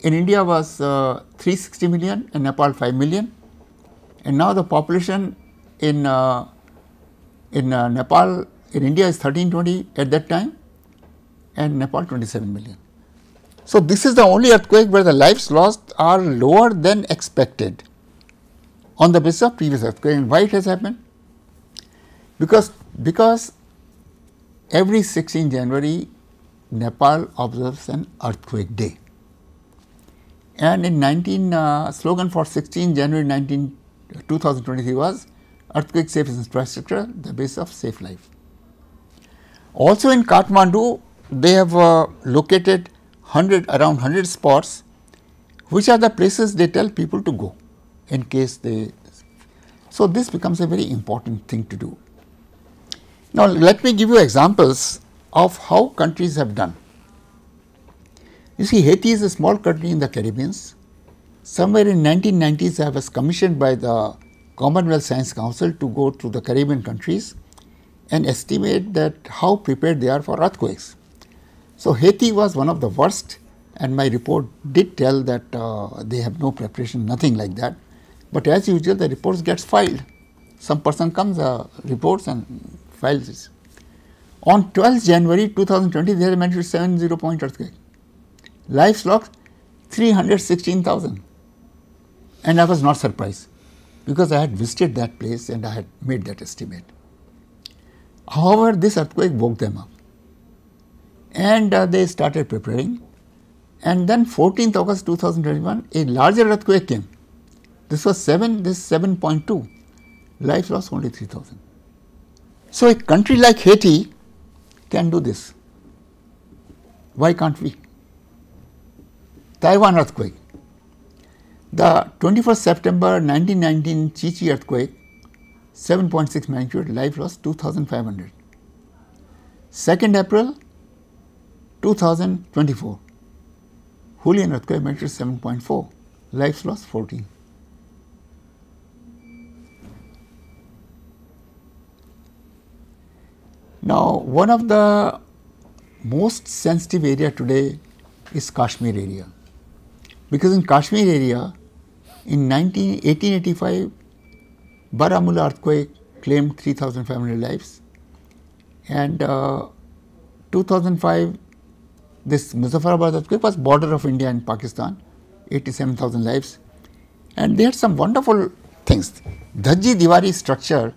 in India was uh, 360 million and Nepal 5 million and now the population in uh, in uh, Nepal, in India is 1320 at that time and Nepal 27 million. So, this is the only earthquake where the lives lost are lower than expected on the basis of previous earthquake and why it has happened? Because, because every 16 January Nepal observes an earthquake day and in 19 uh, slogan for 16 January 19 2023 was earthquake safe infrastructure, the base of safe life. Also in Kathmandu, they have uh, located 100 around 100 spots, which are the places they tell people to go in case they. So, this becomes a very important thing to do. Now, let me give you examples of how countries have done. You see, Haiti is a small country in the Caribbean. Somewhere in 1990s, I was commissioned by the Commonwealth Science Council to go to the Caribbean countries and estimate that how prepared they are for earthquakes. So, Haiti was one of the worst and my report did tell that uh, they have no preparation, nothing like that. But as usual the reports gets filed. Some person comes, uh, reports and files it. On 12th January 2020 there is magnitude 70 point earthquake. lost: 316,000 and I was not surprised because I had visited that place and I had made that estimate. However, this earthquake woke them up and uh, they started preparing. And then 14th August 2021, a larger earthquake came. This was 7, this 7.2. Life lost only 3,000. So, a country like Haiti can do this. Why can't we? Taiwan earthquake, the 21st September 1919 Chichi earthquake, 7.6 magnitude, life loss 2500. 2nd April 2024, Julian earthquake magnitude 7.4, life loss 14. Now, one of the most sensitive area today is Kashmir area because in Kashmir area in 1985, 1885, Baramula earthquake claimed 3,500 lives and uh, 2005 this Muzaffarabad earthquake was border of India and Pakistan 87,000 lives and they had some wonderful things. Dhaji Diwari structure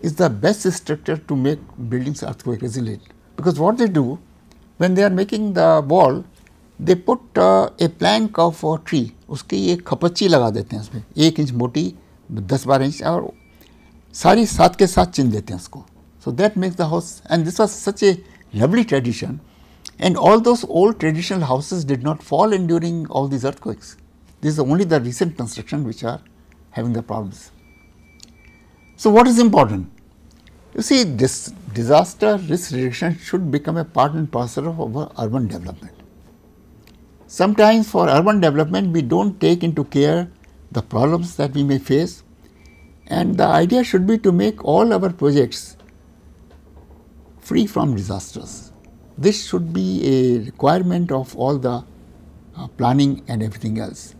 is the best structure to make buildings earthquake resilient because what they do when they are making the wall they put a plank of tree उसकी ये खपच्ची लगा देते हैं उसमें एक इंच मोटी दस बारह इंच और सारी साथ के साथ चिन देते हैं उसको so that makes the house and this was such a lovely tradition and all those old traditional houses did not fall in during all this earthquakes this is only the recent construction which are having the problems. So, what is important? You see this disaster risk reduction should become a part and parcel of our urban development. Sometimes for urban development, we don't take into care the problems that we may face and the idea should be to make all our projects free from disasters. This should be a requirement of all the uh, planning and everything else.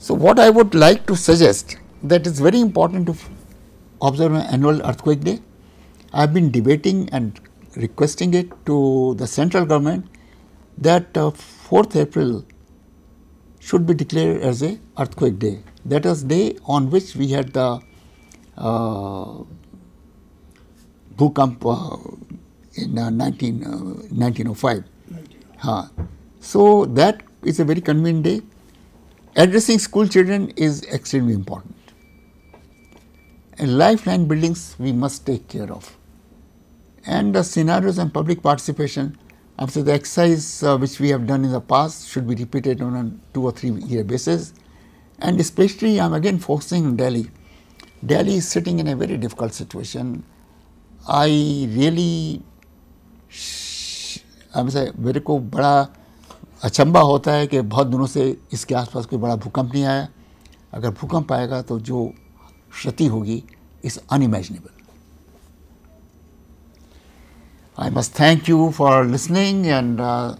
So, what I would like to suggest that it's very important to observe an annual earthquake day. I have been debating and requesting it to the central government that uh, 4th April should be declared as a earthquake day. That was day on which we had the uh, bhukamp uh, in uh, 19, uh, 1905. Huh. So, that is a very convenient day. Addressing school children is extremely important. And lifeline buildings we must take care of. And the scenarios and public participation after the exercise uh, which we have done in the past should be repeated on a two or three year basis. And especially I am again focusing on Delhi. Delhi is sitting in a very difficult situation. I really I'm say मेरे को बड़ा अचंबा होता है कि बहुत दिनों से इसके आसपास कोई बड़ा भूकंप नहीं आया अगर भूकंप आएगा तो जो क्षति होगी is unimaginable I must thank you for listening and uh,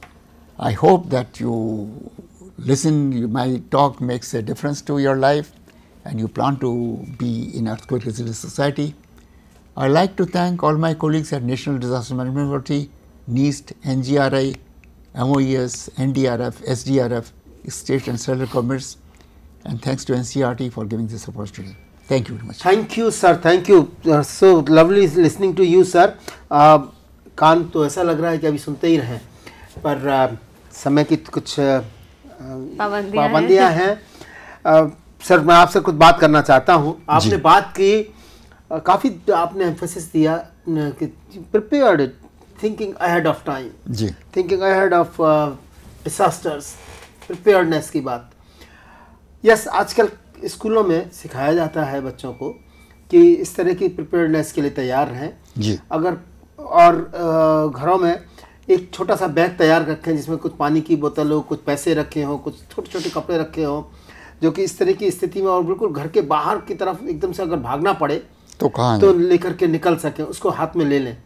I hope that you listen, my talk makes a difference to your life and you plan to be in earthquake resilient society. I'd like to thank all my colleagues at National Disaster Management Authority, NIST, NGRI, MOES, NDRF, SDRF, state and Central Commerce, and thanks to NCRT for giving this opportunity. Thank you very much. Thank you sir, thank you. Uh, so lovely listening to you sir. Uh, कान तो ऐसा लग रहा है कि अभी सुनते ही रहें पर आ, समय की तो कुछ पाबंदियाँ हैं है। सर मैं आपसे कुछ बात करना चाहता हूँ आपने बात की काफ़ी आपने एम्फोसिस दिया कि prepared thinking ahead of time thinking ahead of disasters preparedness की बात यस yes, आजकल स्कूलों में सिखाया जाता है बच्चों को कि इस तरह की प्रिपेयर्डनेस के लिए तैयार रहें जी अगर और घरों में एक छोटा सा बैग तैयार रखें जिसमें कुछ पानी की बोतल हो कुछ पैसे रखे हों कुछ छोटे छोटे कपड़े रखे हों जो कि इस तरह की स्थिति में और बिल्कुल घर के बाहर की तरफ एकदम से अगर भागना पड़े तो कहाँ तो लेकर के निकल सकें उसको हाथ में ले लें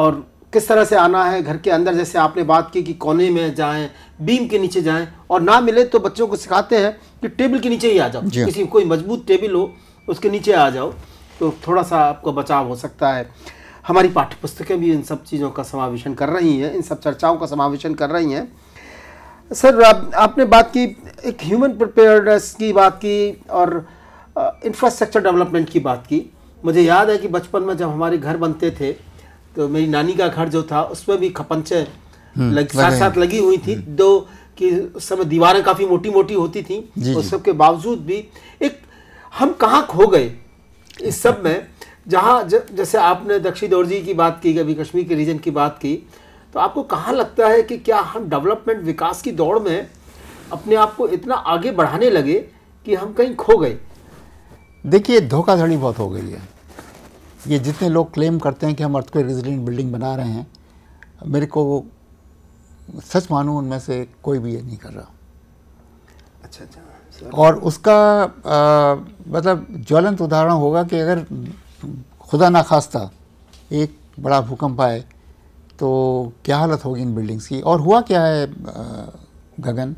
और किस तरह से आना है घर के अंदर जैसे आपने बात की कि कोने में जाएं बीम के नीचे जाएं और ना मिले तो बच्चों को सिखाते हैं कि टेबल के नीचे ही आ जाओ किसी कोई मजबूत टेबल हो उसके नीचे आ जाओ तो थोड़ा सा आपका बचाव हो सकता है हमारी पाठ्य पुस्तकें भी इन सब चीज़ों का समावेशन कर रही हैं इन सब चर्चाओं का समावेशन कर रही हैं सर आप, आपने बात की एक ह्यूमन प्रिपेयर्डनेस की बात की और इंफ्रास्ट्रक्चर डेवलपमेंट की बात की मुझे याद है कि बचपन में जब हमारे घर बनते थे तो मेरी नानी का घर जो था उसमें भी खपंचे हम्म, लग, साथ साथ लगी हुई थी हम्म। दो कि उस समय दीवारें काफ़ी मोटी मोटी होती थी उस सब के बावजूद भी एक हम कहाँ खो गए इस सब में जहाँ जैसे आपने दक्षिण दौर की बात की कभी कश्मीर के रीजन की बात की तो आपको कहाँ लगता है कि क्या हम डेवलपमेंट विकास की दौड़ में अपने आप को इतना आगे बढ़ाने लगे कि हम कहीं खो गए देखिए धोखाधड़ी बहुत हो गई है ये जितने लोग क्लेम करते हैं कि हम अर्थ को रेजिडेंट बिल्डिंग बना रहे हैं मेरे को सच मानूँ उनमें से कोई भी ये नहीं कर रहा अच्छा अच्छा और उसका आ, मतलब ज्वलंत उदाहरण होगा कि अगर खुदा ना खास्ता एक बड़ा भूकंप आए तो क्या हालत होगी इन बिल्डिंग्स की और हुआ क्या है गगन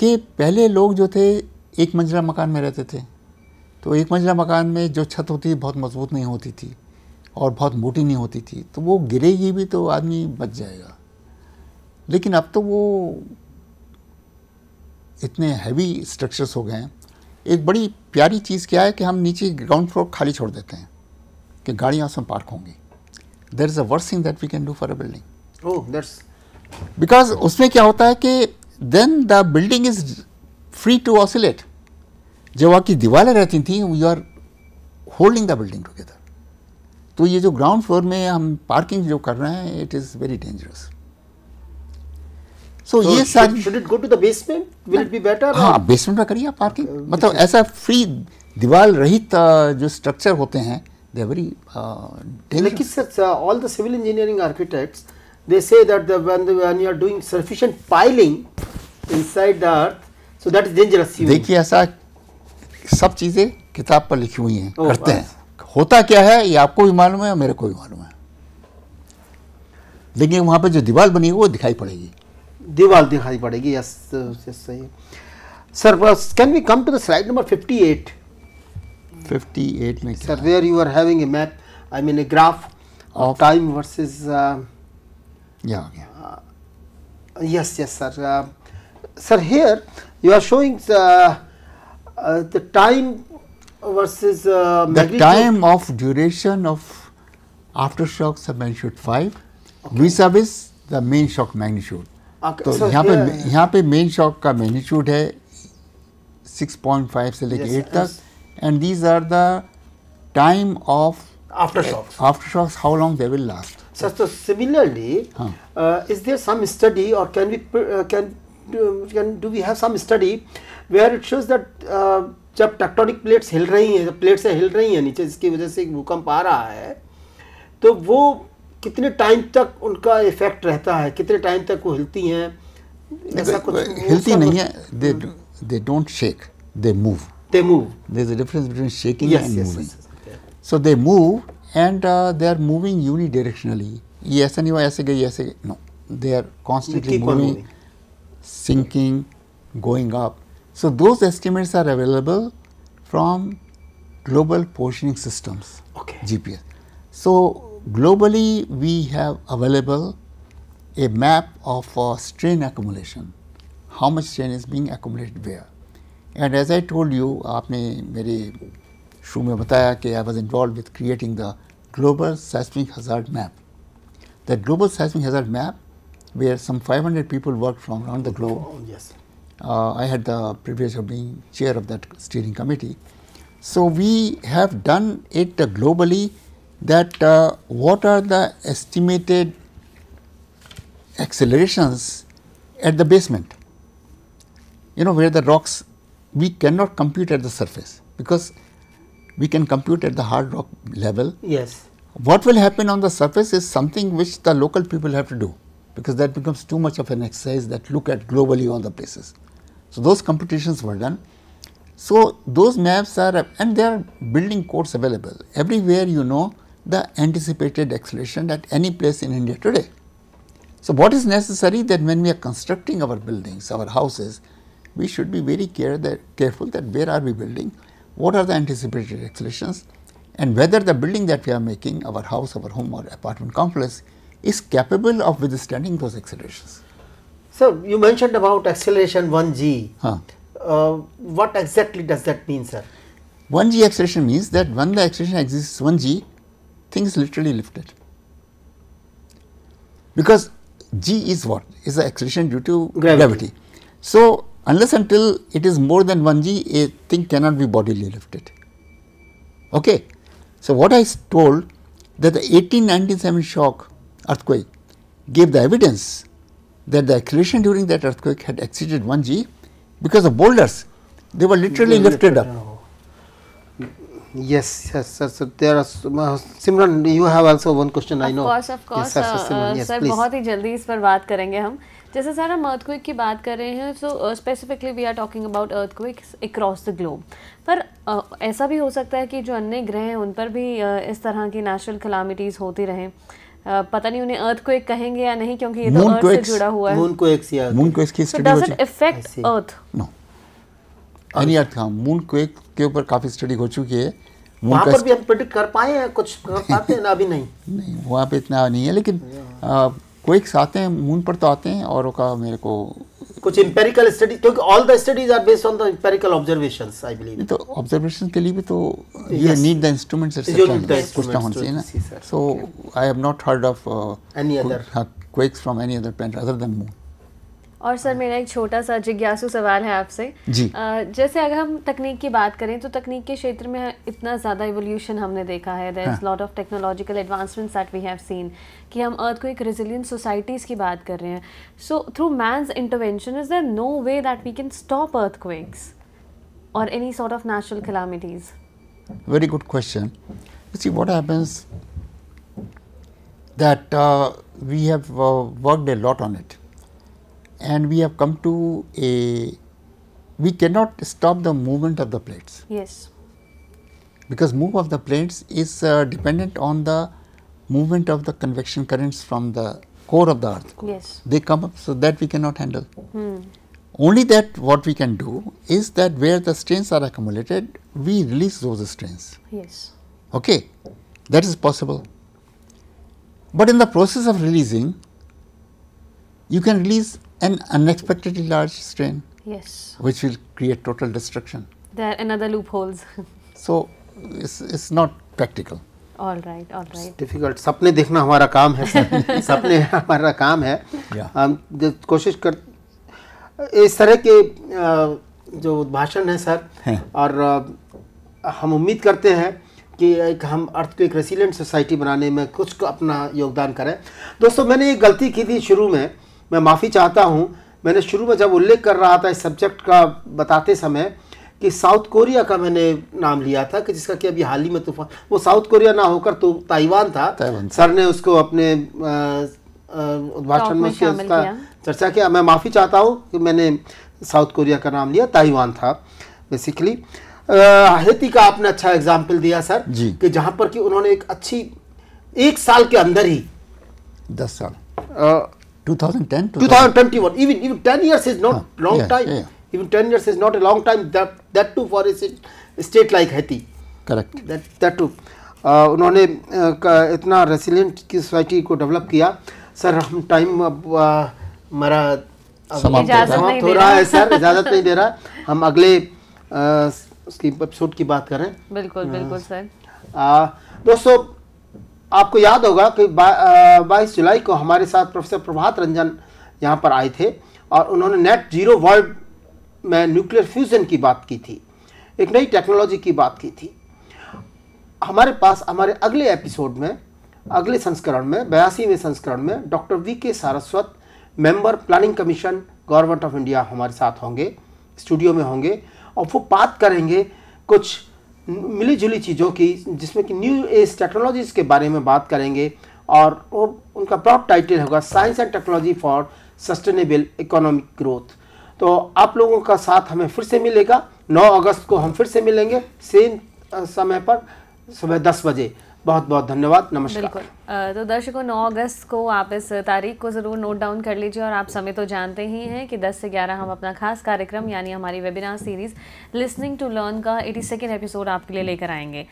कि पहले लोग जो थे एक मंजिला मकान में रहते थे तो एक मंजिला मकान में जो छत होती बहुत मजबूत नहीं होती थी और बहुत मोटी नहीं होती थी तो वो गिरेगी भी तो आदमी बच जाएगा लेकिन अब तो वो इतने हैवी स्ट्रक्चर्स हो गए हैं एक बड़ी प्यारी चीज़ क्या है कि हम नीचे ग्राउंड फ्लोर खाली छोड़ देते हैं कि गाड़ियाँ उसमें पार्क होंगी there is a worse thing that we can do for a building because उसमें क्या होता है कि then the building is free to oscillate जो वहाँ की दीवारें रहती थी we are holding the building together तो ये जो ग्राउंड फ्लोर में हम पार्किंग जो कर रहे हैं it is very dangerous so so, ये सारी should it go to the basement will it be better हाँ basement पर करिए parking मतलब ऐसा free दीवार रहित जो structure होते हैं दे very लेकिन sir all the civil engineering architects they say that the, when, the, when you are doing sufficient piling inside the earth so that is dangerous देखिए ऐसा सब चीज़ें किताब पर लिखी हुई हैं oh, करते हैं होता क्या है ये आपको भी मालूम है और मेरे को भी मालूम है लेकिन वहाँ पे जो दीवार बनी है वो दिखाई पड़ेगी दीवार दिखाई पड़ेगी यस यस सही sir can we come to the slide number 58 58 में sir where you are having a map I mean a graph of time versus yeah yeah yes yes sir uh, sir here you are showing the, uh, uh, the time versus the time of duration of aftershock magnitude 5 okay. vis the main shock magnitude तो यहाँ पे यहाँ पे मेन शॉक का मैग्नीट्यूड है 6.5 से लेकर एट तक and these are the time of aftershock aftershock how long they will last sir तो similarly is there some study और can we can can do we have some study where it shows that जब टेक्टोनिक प्लेट्स हिल रही हैं जब प्लेट्स हिल रही हैं नीचे जिसकी वजह से एक भूकंप आ रहा है तो वो कितने टाइम तक उनका इफेक्ट रहता है कितने टाइम तक वो हिलती हैं ऐसा कुछ हिलती नहीं है they they don't shake they move they move there is a difference between shaking and moving so they move and they are moving unidirectionally ये ऐसा नहीं हुआ ऐसे गई ऐसे no they are constantly moving sinking going up so those estimates are available from global global systems G P S so Globally, we have available a map of uh, strain accumulation, how much strain is being accumulated where. And as I told you, आपने मेरे शो में बताया कि I was involved with creating the global seismic hazard map. The global seismic hazard map, where some 500 people worked from around the globe. Oh, yes. Uh, I had the privilege of being chair of that steering committee. So we have done it globally that uh, what are the estimated accelerations at the basement, you know where the rocks we cannot compute at the surface because we can compute at the hard rock level. Yes. What will happen on the surface is something which the local people have to do because that becomes too much of an exercise that look at globally all the places. So, those computations were done. So, those maps are and they are building codes available everywhere you know the anticipated acceleration at any place in India today. So, what is necessary that when we are constructing our buildings, our houses, we should be very care that, careful that where are we building, what are the anticipated accelerations and whether the building that we are making, our house, our home or apartment complex is capable of withstanding those accelerations. So, you mentioned about acceleration 1g. Huh. Uh, what exactly does that mean, sir? 1g acceleration means that when the acceleration exists 1g, things literally lifted. Because g is what? Is the acceleration due to gravity. gravity. So, unless until it is more than 1 g, a thing cannot be bodily lifted. Okay. So, what I told that the 1897 shock earthquake gave the evidence that the acceleration during that earthquake had exceeded 1 g because the boulders they were literally lifted up. Yes, yes, sir. So there are uh, Simran, you have also one question. Of I know. Of course, of course. Yes, sir, uh, uh, Simran, yes, sir please. बहुत ही जल्दी इस पर बात करेंगे हम जैसे सर हम अर्थक्विक की बात कर रहे हैं so specifically we are talking about earthquake across the globe पर uh, ऐसा भी हो सकता है कि जो अन्य ग्रह हैं उन पर भी uh, इस तरह की नेचुरल कलामिटीज़ होती रहें Uh, पता नहीं उन्हें अर्थ को एक कहेंगे या नहीं क्योंकि ये तो अर्थ से जुड़ा हुआ है मून को एक मून को इसकी स्टडी होती है does it affect earth no एनियाट हाँ मून क्वेक के ऊपर काफ़ी स्टडी हो चुकी है वहाँ पर भी हम प्रेडिक्ट कर पाए हैं कुछ कर पाते हैं ना अभी नहीं नहीं वहाँ पे इतना नहीं है लेकिन क्वेक्स हाँ। आते हैं मून पर तो आते हैं और का मेरे को कुछ इम्पेरिकल स्टडी क्योंकि all the studies are based on the empirical observations I believe तो ऑब्जर्वेशन के लिए भी तो ये नीड द इंस्ट्रूमेंट्स कुछ ना होना चाहिए ना so I have not heard of any other quakes from any other planet other than moon और सर मेरा एक छोटा सा जिज्ञासु सवाल है आपसे जी आ, जैसे अगर हम तकनीक की बात करें तो तकनीक के क्षेत्र में इतना ज़्यादा इवोल्यूशन हमने देखा है there is lot of technological advancements that we have seen कि हम अर्थ को एक रेजिलियंट सोसाइटीज़ की बात कर रहे हैं so through man's intervention is there no way that we can stop earthquakes और any sort of natural calamities very good question You see, what happens that uh, we uh, and we have come to a we cannot stop the movement of the plates. Yes. Because move of the plates is uh, dependent on the movement of the convection currents from the core of the earth. Yes. They come up so that we cannot handle. Hmm. Only that what we can do is that where the strains are accumulated, we release those strains. Yes. Okay. That is possible. But in the process of releasing, you can release an unexpectedly large strain. Yes. Which will create total destruction. There another loopholes. so it's, it's not practical. All right, all right. it's Difficult. sapne dekhna hamara kaam hai sapne hamara kaam hai hum koshish kar is tarah ke तरह के जो उद्भाषण है सर हैं. और हम उम्मीद करते हैं कि एक हम अर्थ को एक रेसिलेंट सोसाइटी बनाने में कुछ को अपना योगदान करें दोस्तों मैंने ये गलती की थी शुरू में मैं माफ़ी चाहता हूँ मैंने शुरू में जब उल्लेख कर रहा था इस सब्जेक्ट का बताते समय कि साउथ कोरिया का मैंने नाम लिया था कि जिसका कि अभी हाल ही में तूफान वो साउथ कोरिया ना होकर तो ताइवान था सर ने उसको अपने उद्भाषण में उसका चर्चा किया मैं माफ़ी चाहता हूँ कि मैंने साउथ कोरिया का नाम लिया ताइवान था बेसिकली हेती का आपने अच्छा एग्जाम्पल दिया सर जी कि जहाँ पर कि उन्होंने एक अच्छी एक साल के अंदर ही दस साल 2010 2021 even even 10 years is not huh. long yeah, time yeah. even 10 years is not a long time that that too for a state like haiti correct that that too uh, उन्होंने uh, इतना रेसिलियंट की सोसाइटी को डेवलप किया सर हम टाइम अब हमारा समाप्त हो रहा है सर इजाज़त नहीं दे रहा हम अगले उसकी एपिसोड की बात करें बिल्कुल बिल्कुल सर दोस्तों आपको याद होगा कि बाईस जुलाई को हमारे साथ प्रोफेसर प्रभात रंजन यहाँ पर आए थे और उन्होंने नेट जीरो वर्ल्ड में न्यूक्लियर फ्यूज़न की बात की थी एक नई टेक्नोलॉजी की बात की थी हमारे पास हमारे अगले एपिसोड में अगले संस्करण में बयासीवें संस्करण में doctor V K Saraswat member planning commission government of India हमारे साथ होंगे स्टूडियो में होंगे और वो बात करेंगे कुछ मिली जुली चीज़ों की जिसमें कि न्यू एज टेक्नोलॉजीज़ के बारे में बात करेंगे और वो उनका प्रॉप टाइटल होगा science and technology for sustainable economic growth तो आप लोगों का साथ हमें फिर से मिलेगा 9 अगस्त को हम फिर से मिलेंगे सेम समय पर सुबह दस बजे बहुत बहुत धन्यवाद नमस्कार तो दर्शकों 9 अगस्त को आप इस तारीख को ज़रूर नोट डाउन कर लीजिए और आप समय तो जानते ही हैं कि 10 से 11 हम अपना खास कार्यक्रम यानी हमारी webinar series listening to learn का एटी सेकेंड एपिसोड आपके लिए लेकर आएंगे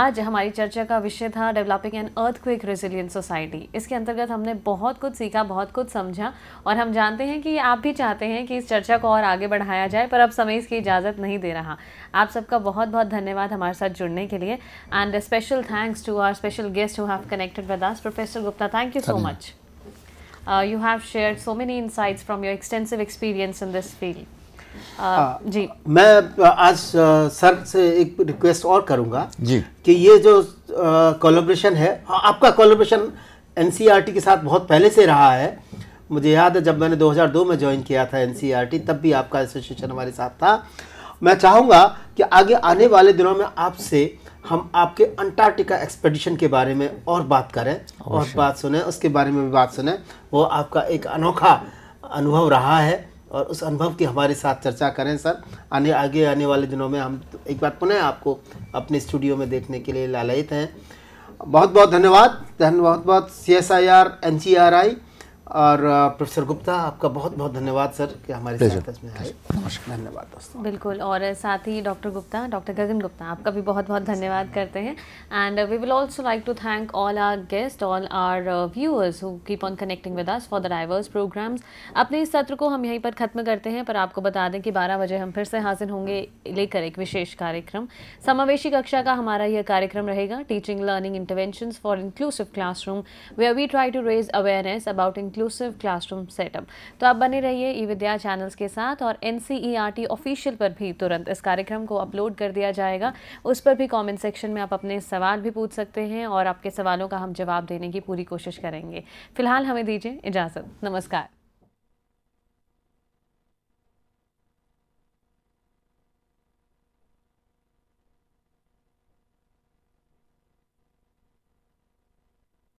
आज हमारी चर्चा का विषय था developing an earthquake resilient society इसके अंतर्गत हमने बहुत कुछ सीखा बहुत कुछ समझा और हम जानते हैं कि आप भी चाहते हैं कि इस चर्चा को और आगे बढ़ाया जाए पर अब समय इसकी इजाज़त नहीं दे रहा आप सबका बहुत बहुत धन्यवाद हमारे साथ जुड़ने के लिए and special thanks to our special guest who have connected Das. Professor Gupta, thank you so Hello. much. Uh, you have shared so many insights from your extensive experience in this field. Uh, uh, जी मैं uh, आज सर से एक रिक्वेस्ट और करूंगा जी कि ये जो कोलोब्रेशन है आपका कोलोब्रेशन एन e के साथ बहुत पहले से रहा है मुझे याद है जब मैंने 2002 में ज्वाइन किया था एन e तब भी आपका एसोसिएशन हमारे साथ था मैं चाहूँगा कि आगे आने वाले दिनों में आपसे हम आपके अंटार्कटिका एक्सपेडिशन के बारे में और बात करें और बात सुने उसके बारे में भी बात सुने वो आपका एक अनोखा अनुभव रहा है और उस अनुभव की हमारे साथ चर्चा करें सर आने आगे आने वाले दिनों में हम एक बार पुनः आपको अपने स्टूडियो में देखने के लिए लालयित हैं बहुत बहुत धन्यवाद धन्यवाद बहुत बहुत C S I R N C R I और प्रोफेसर गुप्ता आपका बहुत बहुत धन्यवाद सर कि हमारे साथ इसमें आए धन्यवाद दोस्तों बिल्कुल और साथ ही डॉक्टर गुप्ता डॉक्टर गगन गुप्ता आपका भी बहुत बहुत धन्यवाद करते हैं and we will also like to thank all our guest all our viewers who keep on connecting with us for the diverse programmes अपने इस सत्र को हम यहीं पर खत्म करते हैं पर आपको बता दें कि बारह बजे हम फिर से हाजिर होंगे लेकर एक विशेष कार्यक्रम समावेशी कक्षा का हमारा यह कार्यक्रम रहेगा teaching learning intervention for inclusive classroom way we try to raise awareness about inclu inclusive classroom setup तो आप बने रहिए ई विद्या चैनल्स के साथ और एन ऑफिशियल e पर भी तुरंत इस कार्यक्रम को अपलोड कर दिया जाएगा उस पर भी कॉमेंट सेक्शन में आप अपने सवाल भी पूछ सकते हैं और आपके सवालों का हम जवाब देने की पूरी कोशिश करेंगे फिलहाल हमें दीजिए इजाज़त नमस्कार